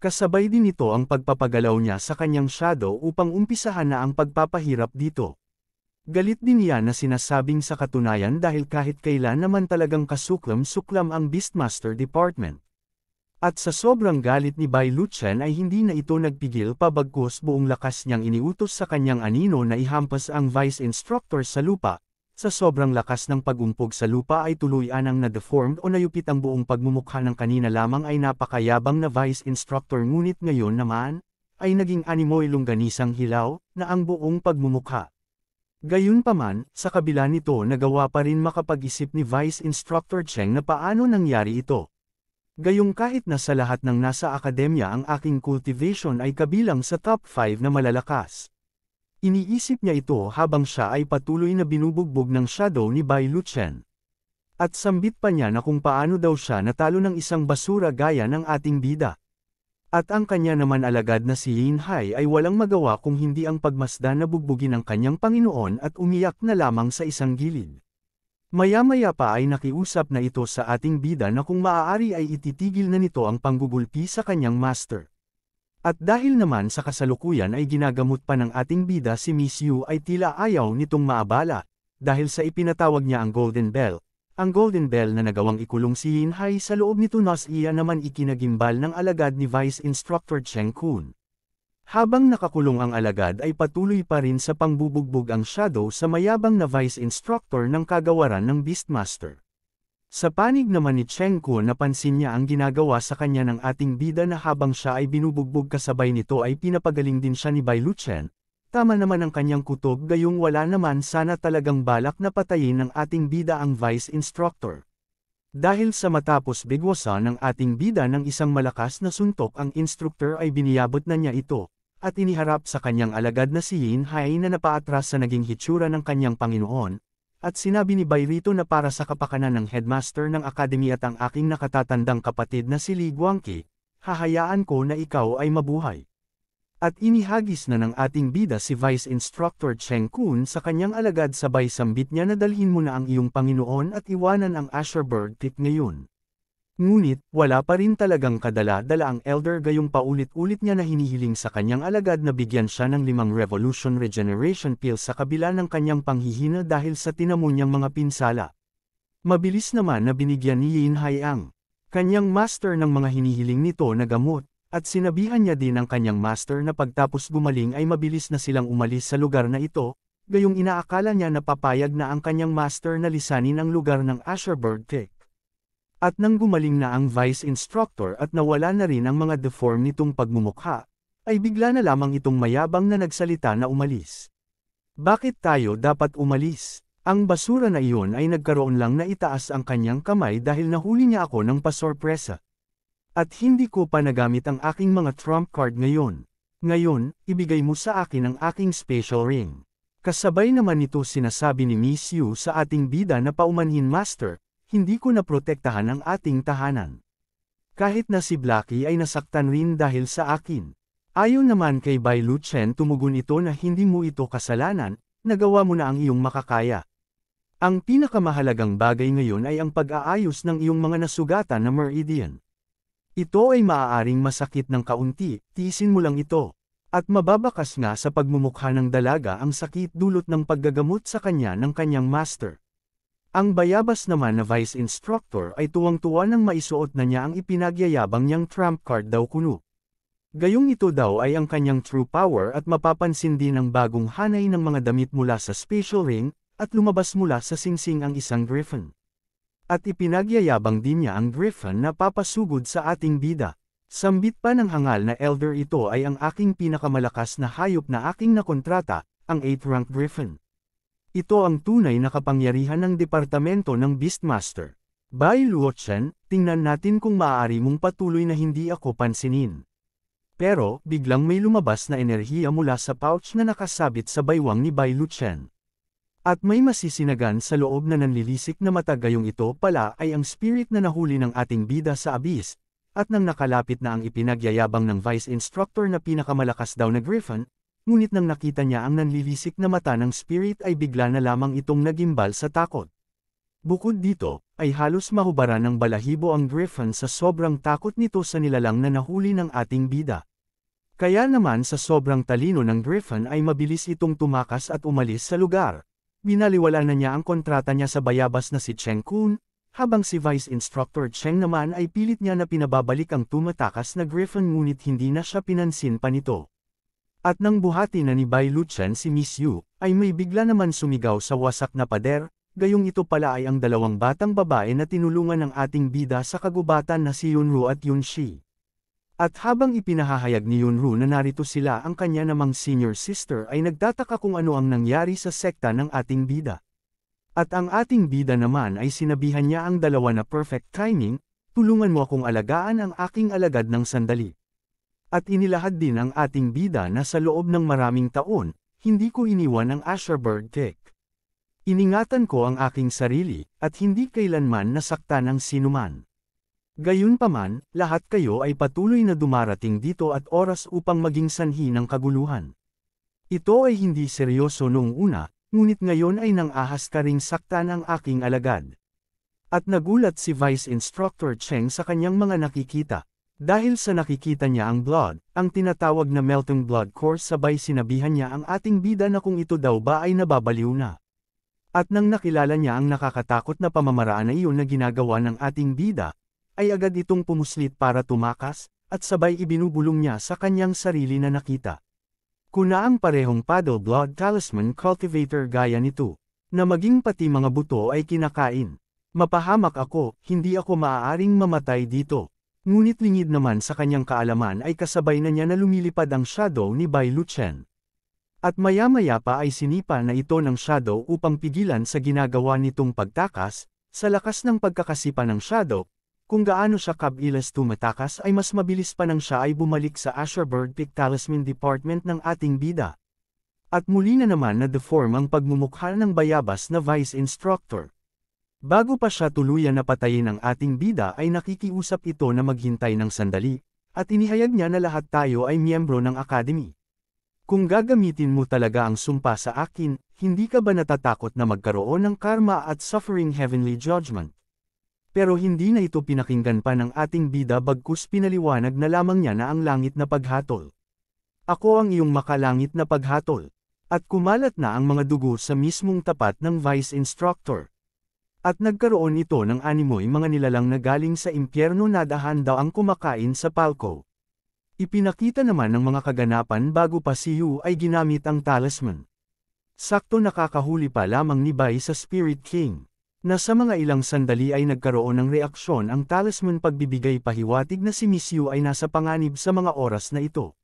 [SPEAKER 1] Kasabay din ito ang pagpapagalaw niya sa kanyang shadow upang umpisahan na ang pagpapahirap dito. Galit din niya na sinasabing sa katunayan dahil kahit kailan naman talagang kasuklam-suklam ang Beastmaster Department. At sa sobrang galit ni Bai Luchen ay hindi na ito nagpigil pa bagkus buong lakas niyang iniutos sa kanyang anino na ihampas ang Vice Instructor sa lupa. Sa sobrang lakas ng pagumpog sa lupa ay tuluyan ang na-deformed o nayupit ang buong pagmumukha ng kanina lamang ay napakayabang na Vice Instructor ngunit ngayon naman, ay naging animoy lungganisang hilaw, na ang buong pagmumukha. Gayunpaman, sa kabila nito nagawa pa rin makapag-isip ni Vice Instructor Cheng na paano nangyari ito. Gayong kahit na sa lahat ng nasa akademya ang aking cultivation ay kabilang sa top 5 na malalakas. Iniisip niya ito habang siya ay patuloy na binubugbog ng shadow ni Bai Luchen. At sambit pa niya na kung paano daw siya natalo ng isang basura gaya ng ating bida. At ang kanya naman alagad na si Yin Hai ay walang magawa kung hindi ang pagmasda na bugbugin ng kanyang Panginoon at umiyak na lamang sa isang gilid. Maya-maya pa ay nakiusap na ito sa ating bida na kung maaari ay ititigil na nito ang panggugulpi sa kanyang master. At dahil naman sa kasalukuyan ay ginagamot pa ng ating bida si Miss Yu ay tila ayaw nitong maabala, dahil sa ipinatawag niya ang Golden Bell, ang Golden Bell na nagawang ikulong si Lin Hai sa loob nito Nos Iya naman ikinagimbal ng alagad ni Vice Instructor Cheng Kun. Habang nakakulong ang alagad ay patuloy pa rin sa pangbubugbog ang shadow sa mayabang na Vice Instructor ng kagawaran ng Beastmaster. Sa panig naman ni Cheng Kun napansin niya ang ginagawa sa kanya ng ating bida na habang siya ay binubugbog kasabay nito ay pinapagaling din siya ni Bai Luchen, Tama naman ang kanyang kutob gayong wala naman sana talagang balak na patayin ng ating bida ang vice instructor. Dahil sa matapos bigwasa ng ating bida ng isang malakas na suntok ang instructor ay biniyabot na niya ito, at iniharap sa kanyang alagad na si Yin Hai na napaatras sa naging hitsura ng kanyang Panginoon, at sinabi ni Bayrito na para sa kapakanan ng headmaster ng academy at ang aking nakatatandang kapatid na si Li Guangqi, hahayaan ko na ikaw ay mabuhay at inihagis na ng ating bida si Vice Instructor Cheng Kun sa kanyang alagad sabay sambit niya na dalhin mo na ang iyong Panginoon at iwanan ang Asherberg tip ngayon. Ngunit, wala pa rin talagang kadala-dala ang elder gayong paulit-ulit niya na hinihiling sa kanyang alagad na bigyan siya ng limang revolution regeneration pill sa kabila ng kanyang panghihina dahil sa tinamo niyang mga pinsala. Mabilis naman na binigyan ni Yin Haiang, kanyang master ng mga hinihiling nito na gamot. At sinabihan niya din ang kanyang master na pagtapos gumaling ay mabilis na silang umalis sa lugar na ito, gayong inaakala niya na papayag na ang kanyang master na lisanin ang lugar ng Asherbird Tick. At nang gumaling na ang vice instructor at nawala na rin ang mga deform nitong pagmumukha, ay bigla na lamang itong mayabang na nagsalita na umalis. Bakit tayo dapat umalis? Ang basura na iyon ay nagkaroon lang na itaas ang kanyang kamay dahil nahuli niya ako ng pasorpresa. At hindi ko pa nagamit ang aking mga trump card ngayon. Ngayon, ibigay mo sa akin ang aking special ring. Kasabay naman nito sinasabi ni Miss Yu sa ating bida na paumanhin master, hindi ko naprotektahan ang ating tahanan. Kahit na si Blackie ay nasaktan rin dahil sa akin. Ayon naman kay Bai Chen tumugon ito na hindi mo ito kasalanan, nagawa mo na ang iyong makakaya. Ang pinakamahalagang bagay ngayon ay ang pag-aayos ng iyong mga nasugatan na meridian. Ito ay maaaring masakit ng kaunti, tisin mo lang ito. At mababakas nga sa pagmumukha ng dalaga ang sakit dulot ng paggagamot sa kanya ng kanyang master. Ang bayabas naman na vice instructor ay tuwang-tuwa nang maisuot na niya ang ipinagyayabang niyang trump card daw kuno. Gayong ito daw ay ang kanyang true power at mapapansin din ang bagong hanay ng mga damit mula sa special ring, at lumabas mula sa singsing ang isang griffin at ipinagyayabang din niya ang griffon na papasugod sa ating bida. Sambit pa ng hangal na elder ito ay ang aking pinakamalakas na hayop na aking nakontrata, ang 8th rank griffon. Ito ang tunay na kapangyarihan ng departamento ng Beastmaster. By Luochen, tingnan natin kung maaari mong patuloy na hindi ako pansinin. Pero, biglang may lumabas na enerhiya mula sa pouch na nakasabit sa baywang ni Bai Luchen. At may masisinagan sa loob na nanlilisik na mata gayong ito pala ay ang spirit na nahuli ng ating bida sa abis, at nang nakalapit na ang ipinagyayabang ng vice instructor na pinakamalakas daw na Griffin, ngunit nang nakita niya ang nanlilisik na mata ng spirit ay bigla na lamang itong nagimbal sa takot. Bukod dito, ay halos mahubaran ng balahibo ang Griffin sa sobrang takot nito sa nilalang na nahuli ng ating bida. Kaya naman sa sobrang talino ng Griffin ay mabilis itong tumakas at umalis sa lugar binaliwala na niya ang kontrata niya sa bayabas na si Cheng Kun, habang si Vice Instructor Cheng naman ay pilit niya na pinababalik ang tumatakas na Griffin ngunit hindi na siya pinansin pa nito. At nang buhati na ni Bai Luchen si Miss Yu, ay may bigla naman sumigaw sa wasak na pader, gayong ito pala ay ang dalawang batang babae na tinulungan ng ating bida sa kagubatan na si Yunru at Yunshi. At habang ipinahahayag ni Yunru na narito sila ang kanya namang senior sister ay nagtataka kung ano ang nangyari sa sekta ng ating bida. At ang ating bida naman ay sinabihan niya ang dalawa na perfect timing, tulungan mo akong alagaan ang aking alagad ng sandali. At inilahad din ang ating bida na sa loob ng maraming taon, hindi ko iniwan ang Asherbird Tech. Iningatan ko ang aking sarili, at hindi kailanman nasaktan ng sinuman. Gayunpaman, lahat kayo ay patuloy na dumarating dito at oras upang maging sanhi ng kaguluhan. Ito ay hindi seryoso noong una, ngunit ngayon ay nang ahas ka ring saktan ang aking alagad. At nagulat si Vice Instructor Cheng sa kanyang mga nakikita. Dahil sa nakikita niya ang blood, ang tinatawag na melting blood course sabay sinabihan niya ang ating bida na kung ito daw ba ay nababaliw na. At nang nakilala niya ang nakakatakot na pamamaraan na iyon na ginagawa ng ating bida, ay agad itong pumuslit para tumakas, at sabay ibinubulong niya sa kanyang sarili na nakita. Kuna ang parehong paddle blood talisman cultivator gaya nito, na maging pati mga buto ay kinakain. Mapahamak ako, hindi ako maaaring mamatay dito. Ngunit lingid naman sa kanyang kaalaman ay kasabay na niya na lumilipad ang shadow ni Bai Luchen. At maya-maya pa ay sinipa na ito ng shadow upang pigilan sa ginagawa nitong pagtakas, sa lakas ng pagkakasipa ng shadow, kung gaano siya kabilis tumatakas ay mas mabilis pa nang siya ay bumalik sa Asherbird Peak Talisman Department ng ating bida. At muli na naman na deform ang pagmumukha ng bayabas na vice instructor. Bago pa siya tuluyan na patayin ang ating bida ay nakikiusap ito na maghintay ng sandali, at inihayag niya na lahat tayo ay miyembro ng academy. Kung gagamitin mo talaga ang sumpa sa akin, hindi ka ba natatakot na magkaroon ng karma at suffering heavenly judgment? Pero hindi na ito pinakinggan pa ng ating bida bagkus pinaliwanag na lamang niya na ang langit na paghatol. Ako ang iyong makalangit na paghatol. At kumalat na ang mga dugo sa mismong tapat ng vice instructor. At nagkaroon ito ng animoy mga nilalang na galing sa impyerno nadahan daw ang kumakain sa palko. Ipinakita naman ng mga kaganapan bago pa si Yu ay ginamit ang talisman. Sakto nakakahuli pa lamang ni Bai sa Spirit King na sa mga ilang sandali ay nagkaroon ng reaksyon ang talisman pagbibigay pahiwatig na si Miss Yu ay nasa panganib sa mga oras na ito.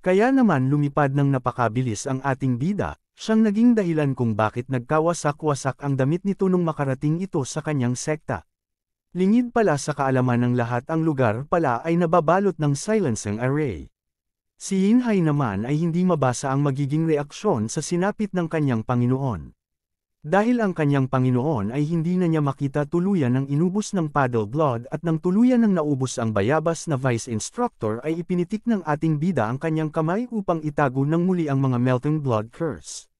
[SPEAKER 1] Kaya naman lumipad ng napakabilis ang ating bida, siyang naging dahilan kung bakit nagkawasak-wasak ang damit nito nung makarating ito sa kanyang sekta. Lingid pala sa kaalaman ng lahat ang lugar pala ay nababalot ng silencing array. Si Yinhai naman ay hindi mabasa ang magiging reaksyon sa sinapit ng kanyang Panginoon. Dahil ang kanyang Panginoon ay hindi na niya makita tuluyan ng inubos ng paddle blood at nang tuluyan ng naubos ang bayabas na vice instructor ay ipinitik ng ating bida ang kanyang kamay upang itago ng muli ang mga melting blood curse.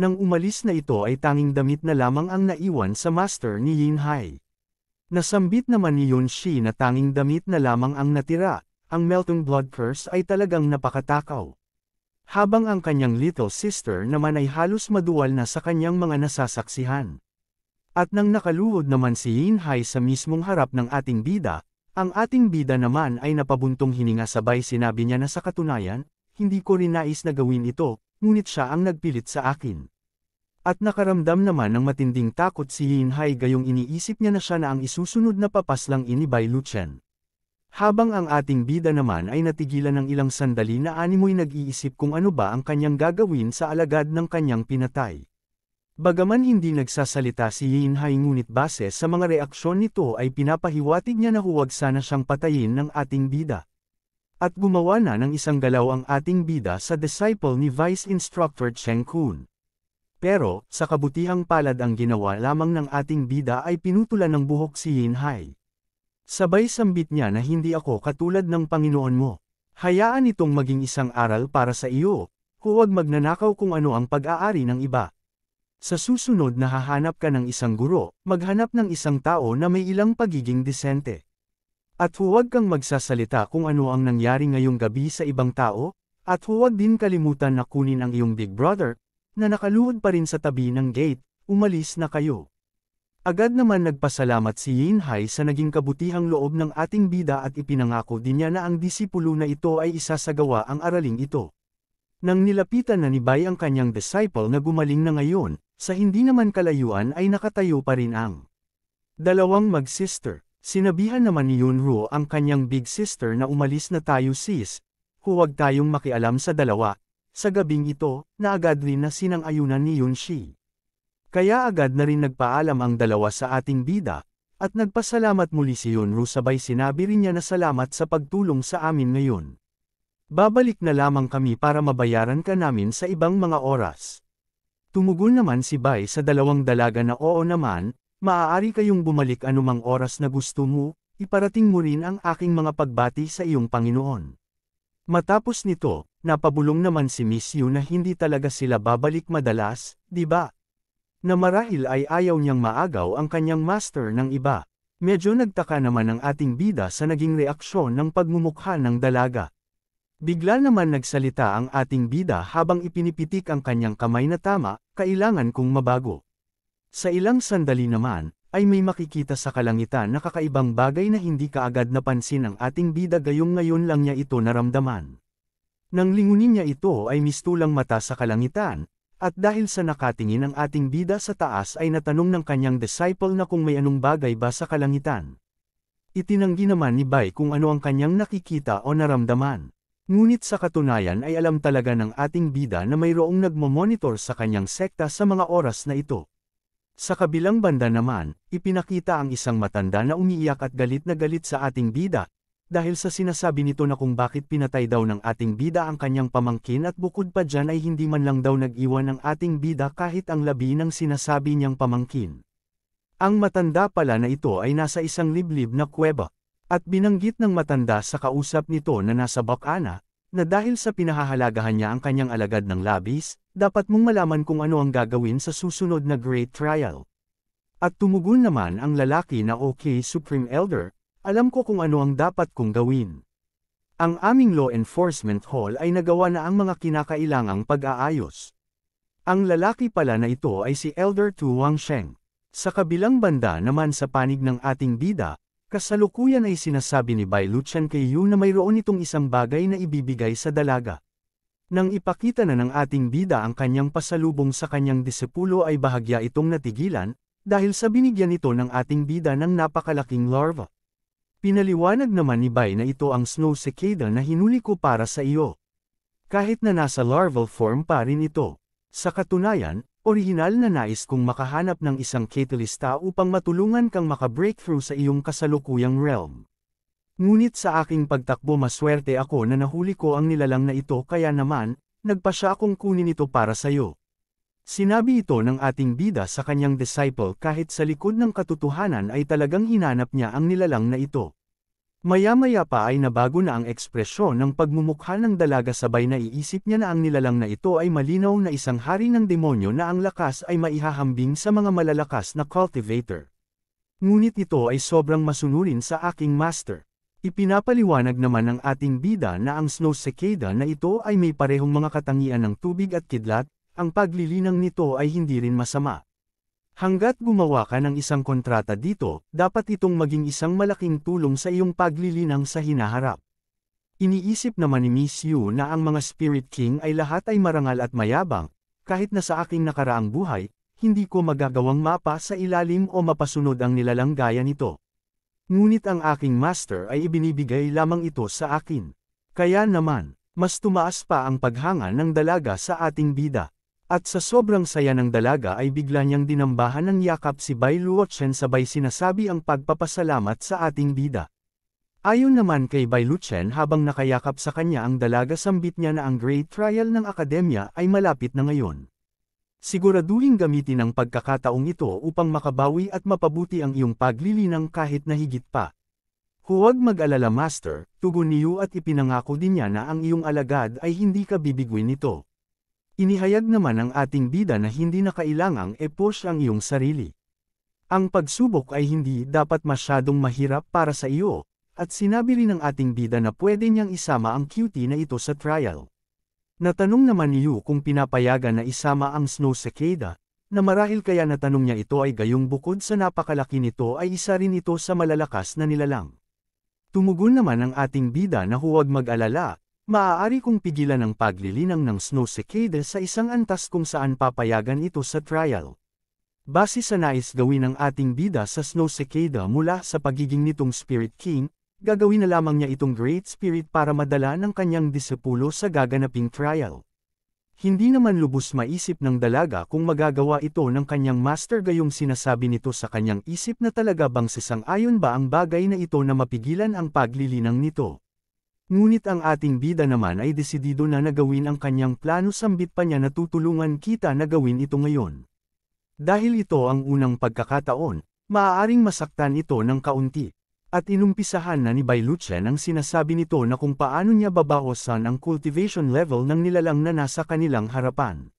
[SPEAKER 1] Nang umalis na ito ay tanging damit na lamang ang naiwan sa master ni Yin Hai. Nasambit naman ni Yun Shi na tanging damit na lamang ang natira, ang melting blood curse ay talagang napakatakaw habang ang kanyang little sister naman ay halos maduwal na sa kanyang mga nasasaksihan. At nang nakaluhod naman si Yinhai sa mismong harap ng ating bida, ang ating bida naman ay napabuntong hininga sabay sinabi niya na sa katunayan, hindi ko rin nais na gawin ito, ngunit siya ang nagpilit sa akin. At nakaramdam naman ng matinding takot si Yinhai gayong iniisip niya na siya na ang isusunod na papaslang ini Bai Luchen. Habang ang ating bida naman ay natigilan ng ilang sandali na animoy nag-iisip kung ano ba ang kanyang gagawin sa alagad ng kanyang pinatay. Bagaman hindi nagsasalita si Yinhai ngunit base sa mga reaksyon nito ay pinapahiwatig niya na huwag sana siyang patayin ng ating bida. At gumawa na ng isang galaw ang ating bida sa disciple ni Vice Instructor Cheng Kun. Pero, sa kabutihang palad ang ginawa lamang ng ating bida ay pinutulan ng buhok si Yinhai. Sabay sambit niya na hindi ako katulad ng Panginoon mo. Hayaan itong maging isang aral para sa iyo, huwag magnanakaw kung ano ang pag-aari ng iba. Sa susunod na hahanap ka ng isang guro, maghanap ng isang tao na may ilang pagiging disente. At huwag kang magsasalita kung ano ang nangyari ngayong gabi sa ibang tao, at huwag din kalimutan na kunin ang iyong big brother, na nakaluhod pa rin sa tabi ng gate, umalis na kayo. Agad naman nagpasalamat si Yin Hai sa naging kabutihang loob ng ating bida at ipinangako din niya na ang disipulo na ito ay isasagawa ang araling ito. Nang nilapitan na ni Bai ang kanyang disciple na gumaling na ngayon, sa hindi naman kalayuan ay nakatayo pa rin ang dalawang mag-sister. Sinabihan naman ni Yun Ruo ang kanyang big sister na umalis na tayo sis, huwag tayong makialam sa dalawa. Sa gabing ito, naagad rin na sinang ayunan ni Yun Shi. Kaya agad na rin nagpaalam ang dalawa sa ating bida, at nagpasalamat muli si Yunru sabay sinabi rin niya na salamat sa pagtulong sa amin ngayon. Babalik na lamang kami para mabayaran ka namin sa ibang mga oras. Tumugon naman si Bay sa dalawang dalaga na oo naman, maaari kayong bumalik anumang oras na gusto mo, iparating mo rin ang aking mga pagbati sa iyong Panginoon. Matapos nito, napabulong naman si Miss Yu na hindi talaga sila babalik madalas, di ba? na marahil ay ayaw niyang maagaw ang kanyang master ng iba. Medyo nagtaka naman ang ating bida sa naging reaksyon ng pagmumukha ng dalaga. Bigla naman nagsalita ang ating bida habang ipinipitik ang kanyang kamay na tama, kailangan kong mabago. Sa ilang sandali naman, ay may makikita sa kalangitan na kakaibang bagay na hindi kaagad napansin ng ating bida gayong ngayon lang niya ito naramdaman. Nang lingunin niya ito ay mistulang mata sa kalangitan, at dahil sa nakatingin ang ating bida sa taas ay natanong ng kanyang disciple na kung may anong bagay ba sa kalangitan. Itinanggi naman ni Bai kung ano ang kanyang nakikita o naramdaman. Ngunit sa katunayan ay alam talaga ng ating bida na mayroong nagmomonitor sa kanyang sekta sa mga oras na ito. Sa kabilang banda naman, ipinakita ang isang matanda na umiiyak at galit na galit sa ating bida, dahil sa sinasabi nito na kung bakit pinatay daw ng ating bida ang kanyang pamangkin at bukod pa dyan ay hindi man lang daw nag-iwan ng ating bida kahit ang labi ng sinasabi niyang pamangkin. Ang matanda pala na ito ay nasa isang liblib na kuweba, at binanggit ng matanda sa kausap nito na nasa Bakana, na dahil sa pinahahalagahan niya ang kanyang alagad ng labis, dapat mong malaman kung ano ang gagawin sa susunod na Great Trial. At tumugon naman ang lalaki na okay Supreme Elder, alam ko kung ano ang dapat kong gawin. Ang aming law enforcement hall ay nagawa na ang mga kinakailangang pag-aayos. Ang lalaki pala na ito ay si Elder Tu Wang Sheng. Sa kabilang banda naman sa panig ng ating bida, kasalukuyan ay sinasabi ni Bai Lucian kay Yu na mayroon itong isang bagay na ibibigay sa dalaga. Nang ipakita na ng ating bida ang kanyang pasalubong sa kanyang disipulo ay bahagya itong natigilan, dahil sa binigyan ito ng ating bida ng napakalaking larva. Pinaliwanag naman ni Bay na ito ang snow cicada na hinuli ko para sa iyo. Kahit na nasa larval form pa rin ito. Sa katunayan, orihinal na nais kong makahanap ng isang catalysta upang matulungan kang makabreakthrough sa iyong kasalukuyang realm. Ngunit sa aking pagtakbo maswerte ako na nahuli ko ang nilalang na ito kaya naman, nagpa siya akong kunin ito para sa iyo. Sinabi ito ng ating bida sa kanyang disciple kahit sa likod ng katotohanan ay talagang hinanap niya ang nilalang na ito. Maya-maya pa ay nabago na ang ekspresyon ng pagmumukha ng dalaga sabay na iisip niya na ang nilalang na ito ay malinaw na isang hari ng demonyo na ang lakas ay maihahambing sa mga malalakas na cultivator. Ngunit ito ay sobrang masunurin sa aking master. Ipinapaliwanag naman ng ating bida na ang snow cicada na ito ay may parehong mga katangian ng tubig at kidlat, ang paglilinang nito ay hindi rin masama. Hanggat gumawa ka ng isang kontrata dito, dapat itong maging isang malaking tulong sa iyong paglilinang sa hinaharap. Iniisip naman ni Miss Yu na ang mga Spirit King ay lahat ay marangal at mayabang, kahit na sa aking nakaraang buhay, hindi ko magagawang mapa sa ilalim o mapasunod ang nilalanggayan nito. Ngunit ang aking master ay ibinibigay lamang ito sa akin. Kaya naman, mas tumaas pa ang paghanga ng dalaga sa ating bida. At sa sobrang saya ng dalaga ay bigla niyang dinambahan ng yakap si Bai Luochen sabay sinasabi ang pagpapasalamat sa ating bida. Ayon naman kay Bai Luochen habang nakayakap sa kanya ang dalaga sambit niya na ang great trial ng akademya ay malapit na ngayon. Siguraduhin gamitin ang pagkakataong ito upang makabawi at mapabuti ang iyong paglilinang kahit na higit pa. Huwag mag-alala master, tugon niyo at ipinangako din niya na ang iyong alagad ay hindi ka bibiguin nito. Inihayag naman ng ating bida na hindi na kailangang e-push ang iyong sarili. Ang pagsubok ay hindi dapat masyadong mahirap para sa iyo, at sinabi rin ng ating bida na pwede niyang isama ang cutie na ito sa trial. Natanong naman ni Yu kung pinapayagan na isama ang Snow Cicada, na marahil kaya natanong niya ito ay gayong bukod sa napakalaki nito ay isa rin ito sa malalakas na nilalang. Tumugon naman ang ating bida na huwag mag-alala, Maaari kong pigilan ang paglilinang ng snow cicada sa isang antas kung saan papayagan ito sa trial. Base sa nais gawin ng ating bida sa snow cicada mula sa pagiging nitong Spirit King, gagawin na lamang niya itong Great Spirit para madala ng kanyang disipulo sa gaganaping trial. Hindi naman lubos maisip ng dalaga kung magagawa ito ng kanyang master gayong sinasabi nito sa kanyang isip na talaga bang sisang ayon ba ang bagay na ito na mapigilan ang paglilinang nito. Ngunit ang ating bida naman ay desidido na nagawin ang kanyang plano sambit pa niya natutulungan kita na gawin ito ngayon. Dahil ito ang unang pagkakataon, maaaring masaktan ito ng kaunti. At inumpisahan na ni Bailuchen ang sinasabi nito na kung paano niya babawasan ang cultivation level ng nilalang na nasa kanilang harapan.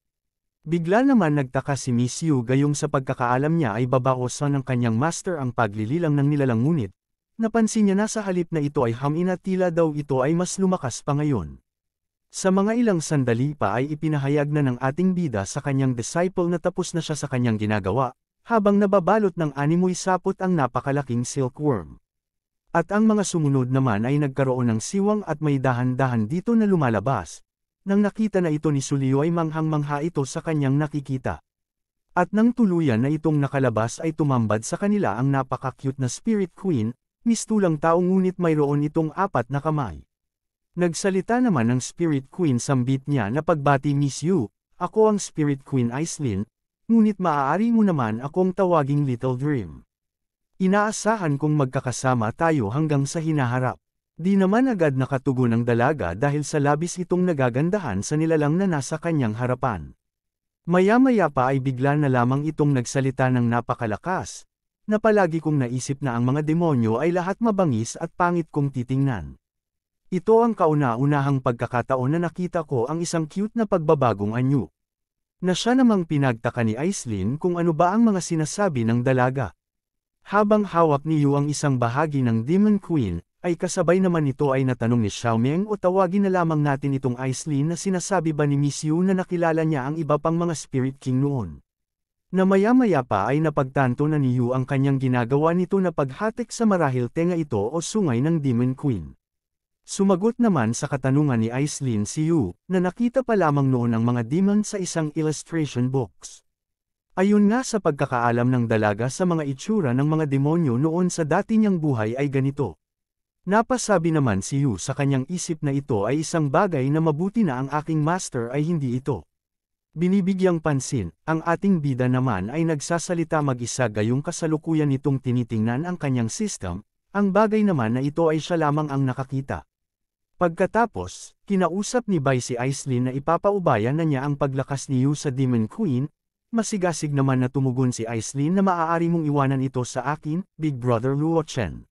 [SPEAKER 1] Bigla naman nagtaka si Miss Yu gayong sa pagkakaalam niya ay babawasan ng kanyang master ang paglililang ng nilalang ngunit, Napansin niya na sa halip na ito ay hangin at tila daw ito ay mas lumakas pa ngayon. Sa mga ilang sandali pa ay ipinahayag na ng ating bida sa kanyang disciple na tapos na siya sa kanyang ginagawa, habang nababalot ng animoy sapot ang napakalaking silkworm. At ang mga sumunod naman ay nagkaroon ng siwang at may dahan-dahan dito na lumalabas, nang nakita na ito ni Sulio ay manghang-mangha ito sa kanyang nakikita. At nang tuluyan na itong nakalabas ay tumambad sa kanila ang napaka-cute na Spirit Queen, Mistulang tao ngunit mayroon itong apat na kamay. Nagsalita naman ang Spirit Queen sa sambit niya na pagbati Miss You, ako ang Spirit Queen Aislinn, ngunit maaari mo naman akong tawaging Little Dream. Inaasahan kong magkakasama tayo hanggang sa hinaharap. Di naman agad nakatugon ang dalaga dahil sa labis itong nagagandahan sa nilalang na nasa kanyang harapan. Maya-maya pa ay bigla na lamang itong nagsalita ng napakalakas, na palagi kong naisip na ang mga demonyo ay lahat mabangis at pangit kong titingnan. Ito ang kauna-unahang pagkakataon na nakita ko ang isang cute na pagbabagong anyo. Na siya namang pinagtaka ni Aislin kung ano ba ang mga sinasabi ng dalaga. Habang hawak ni Yu ang isang bahagi ng Demon Queen, ay kasabay naman ito ay natanong ni Xiaomeng o tawagin na lamang natin itong Aislin na sinasabi ba ni Miss Yu na nakilala niya ang iba pang mga Spirit King noon na maya-maya pa ay napagtanto na ni Yu ang kanyang ginagawa nito na paghatik sa marahil tenga ito o sungay ng Demon Queen. Sumagot naman sa katanungan ni Aislinn si Yu, na nakita pa lamang noon ang mga demon sa isang illustration box. Ayun nga sa pagkakaalam ng dalaga sa mga itsura ng mga demonyo noon sa dati niyang buhay ay ganito. Napasabi naman si Yu sa kanyang isip na ito ay isang bagay na mabuti na ang aking master ay hindi ito. Binibigyang pansin, ang ating bida naman ay nagsasalita mag-isa gayong kasalukuyan nitong tinitingnan ang kanyang system, ang bagay naman na ito ay siya lamang ang nakakita. Pagkatapos, kinausap ni Bai si Aislinn na ipapaubaya na niya ang paglakas ni Yu sa Demon Queen, masigasig naman na tumugon si Aislinn na maaari mong iwanan ito sa akin, Big Brother Luo Chen.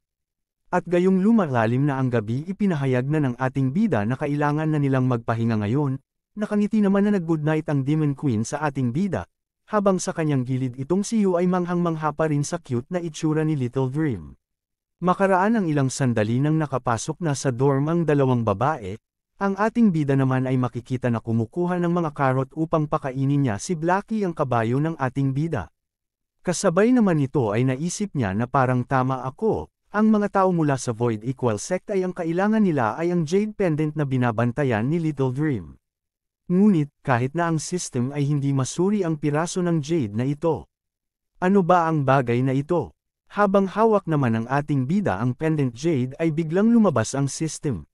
[SPEAKER 1] At gayong lumalalim na ang gabi ipinahayag na ng ating bida na kailangan na nilang magpahinga ngayon, Nakangiti naman na nag-good ang Demon Queen sa ating bida, habang sa kanyang gilid itong si Yu ay manghang-mangha pa rin sa cute na itsura ni Little Dream. Makaraan ang ilang sandali nang nakapasok na sa dorm ang dalawang babae, ang ating bida naman ay makikita na kumukuha ng mga karot upang pakainin niya si Blacky ang kabayo ng ating bida. Kasabay naman nito ay naisip niya na parang tama ako, ang mga tao mula sa Void Equal Sect ay ang kailangan nila ay ang jade pendant na binabantayan ni Little Dream. Ngunit, kahit na ang system ay hindi masuri ang piraso ng jade na ito. Ano ba ang bagay na ito? Habang hawak naman ng ating bida ang pendant jade ay biglang lumabas ang system.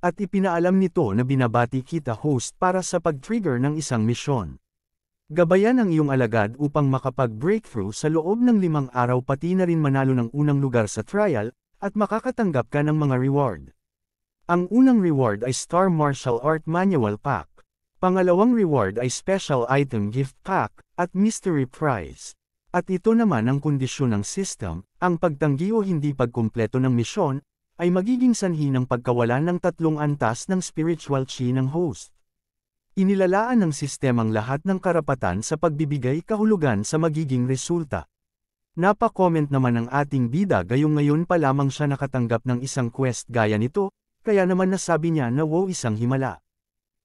[SPEAKER 1] At ipinaalam nito na binabati kita host para sa pag-trigger ng isang misyon. Gabayan ang iyong alagad upang makapag-breakthrough sa loob ng limang araw pati na rin manalo ng unang lugar sa trial, at makakatanggap ka ng mga reward. Ang unang reward ay Star Martial Art Manual Pack. Pangalawang reward ay special item gift pack at mystery prize. At ito naman ang kondisyon ng system, ang pagtanggi o hindi pagkumpleto ng misyon, ay magiging sanhi ng pagkawala ng tatlong antas ng spiritual chi ng host. Inilalaan ng sistemang lahat ng karapatan sa pagbibigay kahulugan sa magiging resulta. Napa-comment naman ng ating bida gayong ngayon pa lamang siya nakatanggap ng isang quest gaya nito, kaya naman nasabi niya na wow isang himala.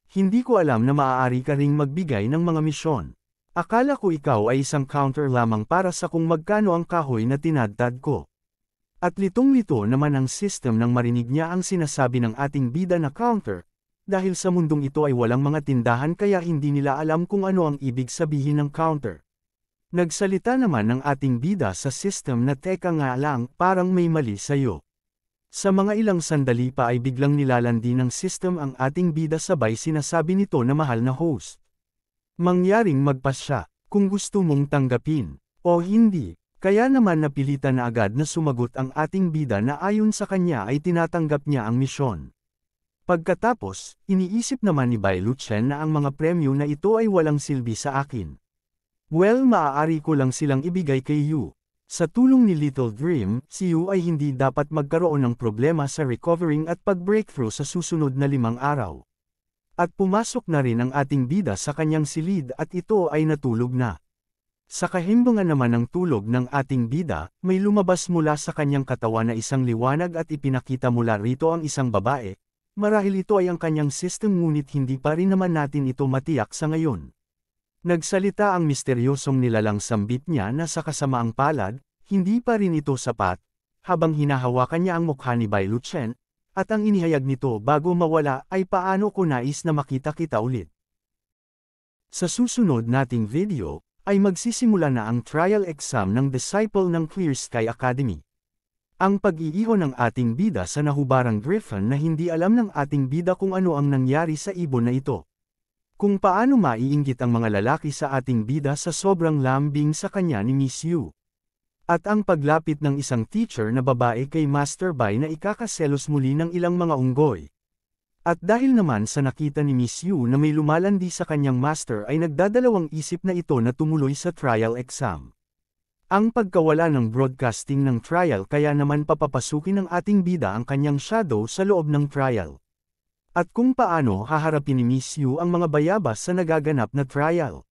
[SPEAKER 1] Hindi ko alam na maaari ka ring magbigay ng mga misyon. Akala ko ikaw ay isang counter lamang para sa kung magkano ang kahoy na tinadtad ko. At litong-lito naman ang system nang marinig niya ang sinasabi ng ating bida na counter, dahil sa mundong ito ay walang mga tindahan kaya hindi nila alam kung ano ang ibig sabihin ng counter. Nagsalita naman ng ating bida sa system na teka nga lang parang may mali sa'yo. Sa mga ilang sandali pa ay biglang nilalandi ng system ang ating bida sabay sinasabi nito na mahal na host. Mangyaring magpas siya, kung gusto mong tanggapin, o hindi, kaya naman napilitan na agad na sumagot ang ating bida na ayon sa kanya ay tinatanggap niya ang misyon. Pagkatapos, iniisip naman ni Bai Luchen na ang mga premyo na ito ay walang silbi sa akin. Well maaari ko lang silang ibigay kay Yu, sa tulong ni Little Dream, si Yu ay hindi dapat magkaroon ng problema sa recovering at pag-breakthrough sa susunod na limang araw. At pumasok na rin ang ating bida sa kanyang silid at ito ay natulog na. Sa kahimbungan naman ng tulog ng ating bida, may lumabas mula sa kanyang katawan na isang liwanag at ipinakita mula rito ang isang babae. Marahil ito ay ang kanyang system ngunit hindi pa rin naman natin ito matiyak sa ngayon. Nagsalita ang misteryosong nilalang sambit niya na sa kasamaang palad, hindi pa rin ito sapat, habang hinahawakan niya ang mukha ni Bai Luchen, at ang inihayag nito bago mawala ay paano ko nais na makita kita ulit. Sa susunod nating video, ay magsisimula na ang trial exam ng Disciple ng Clear Sky Academy. Ang pag-iiho ng ating bida sa nahubarang Griffon na hindi alam ng ating bida kung ano ang nangyari sa ibon na ito. Kung paano maiinggit ang mga lalaki sa ating bida sa sobrang lambing sa kanya ni Miss Yu. At ang paglapit ng isang teacher na babae kay Master Bai na ikakaselos muli ng ilang mga unggoy. At dahil naman sa nakita ni Miss Yu na may lumalandi sa kanyang master ay nagdadalawang isip na ito na tumuloy sa trial exam. Ang pagkawala ng broadcasting ng trial kaya naman papapasukin ng ating bida ang kanyang shadow sa loob ng trial. At kung paano haharapin ni Miss Yu ang mga bayabas sa nagaganap na trial.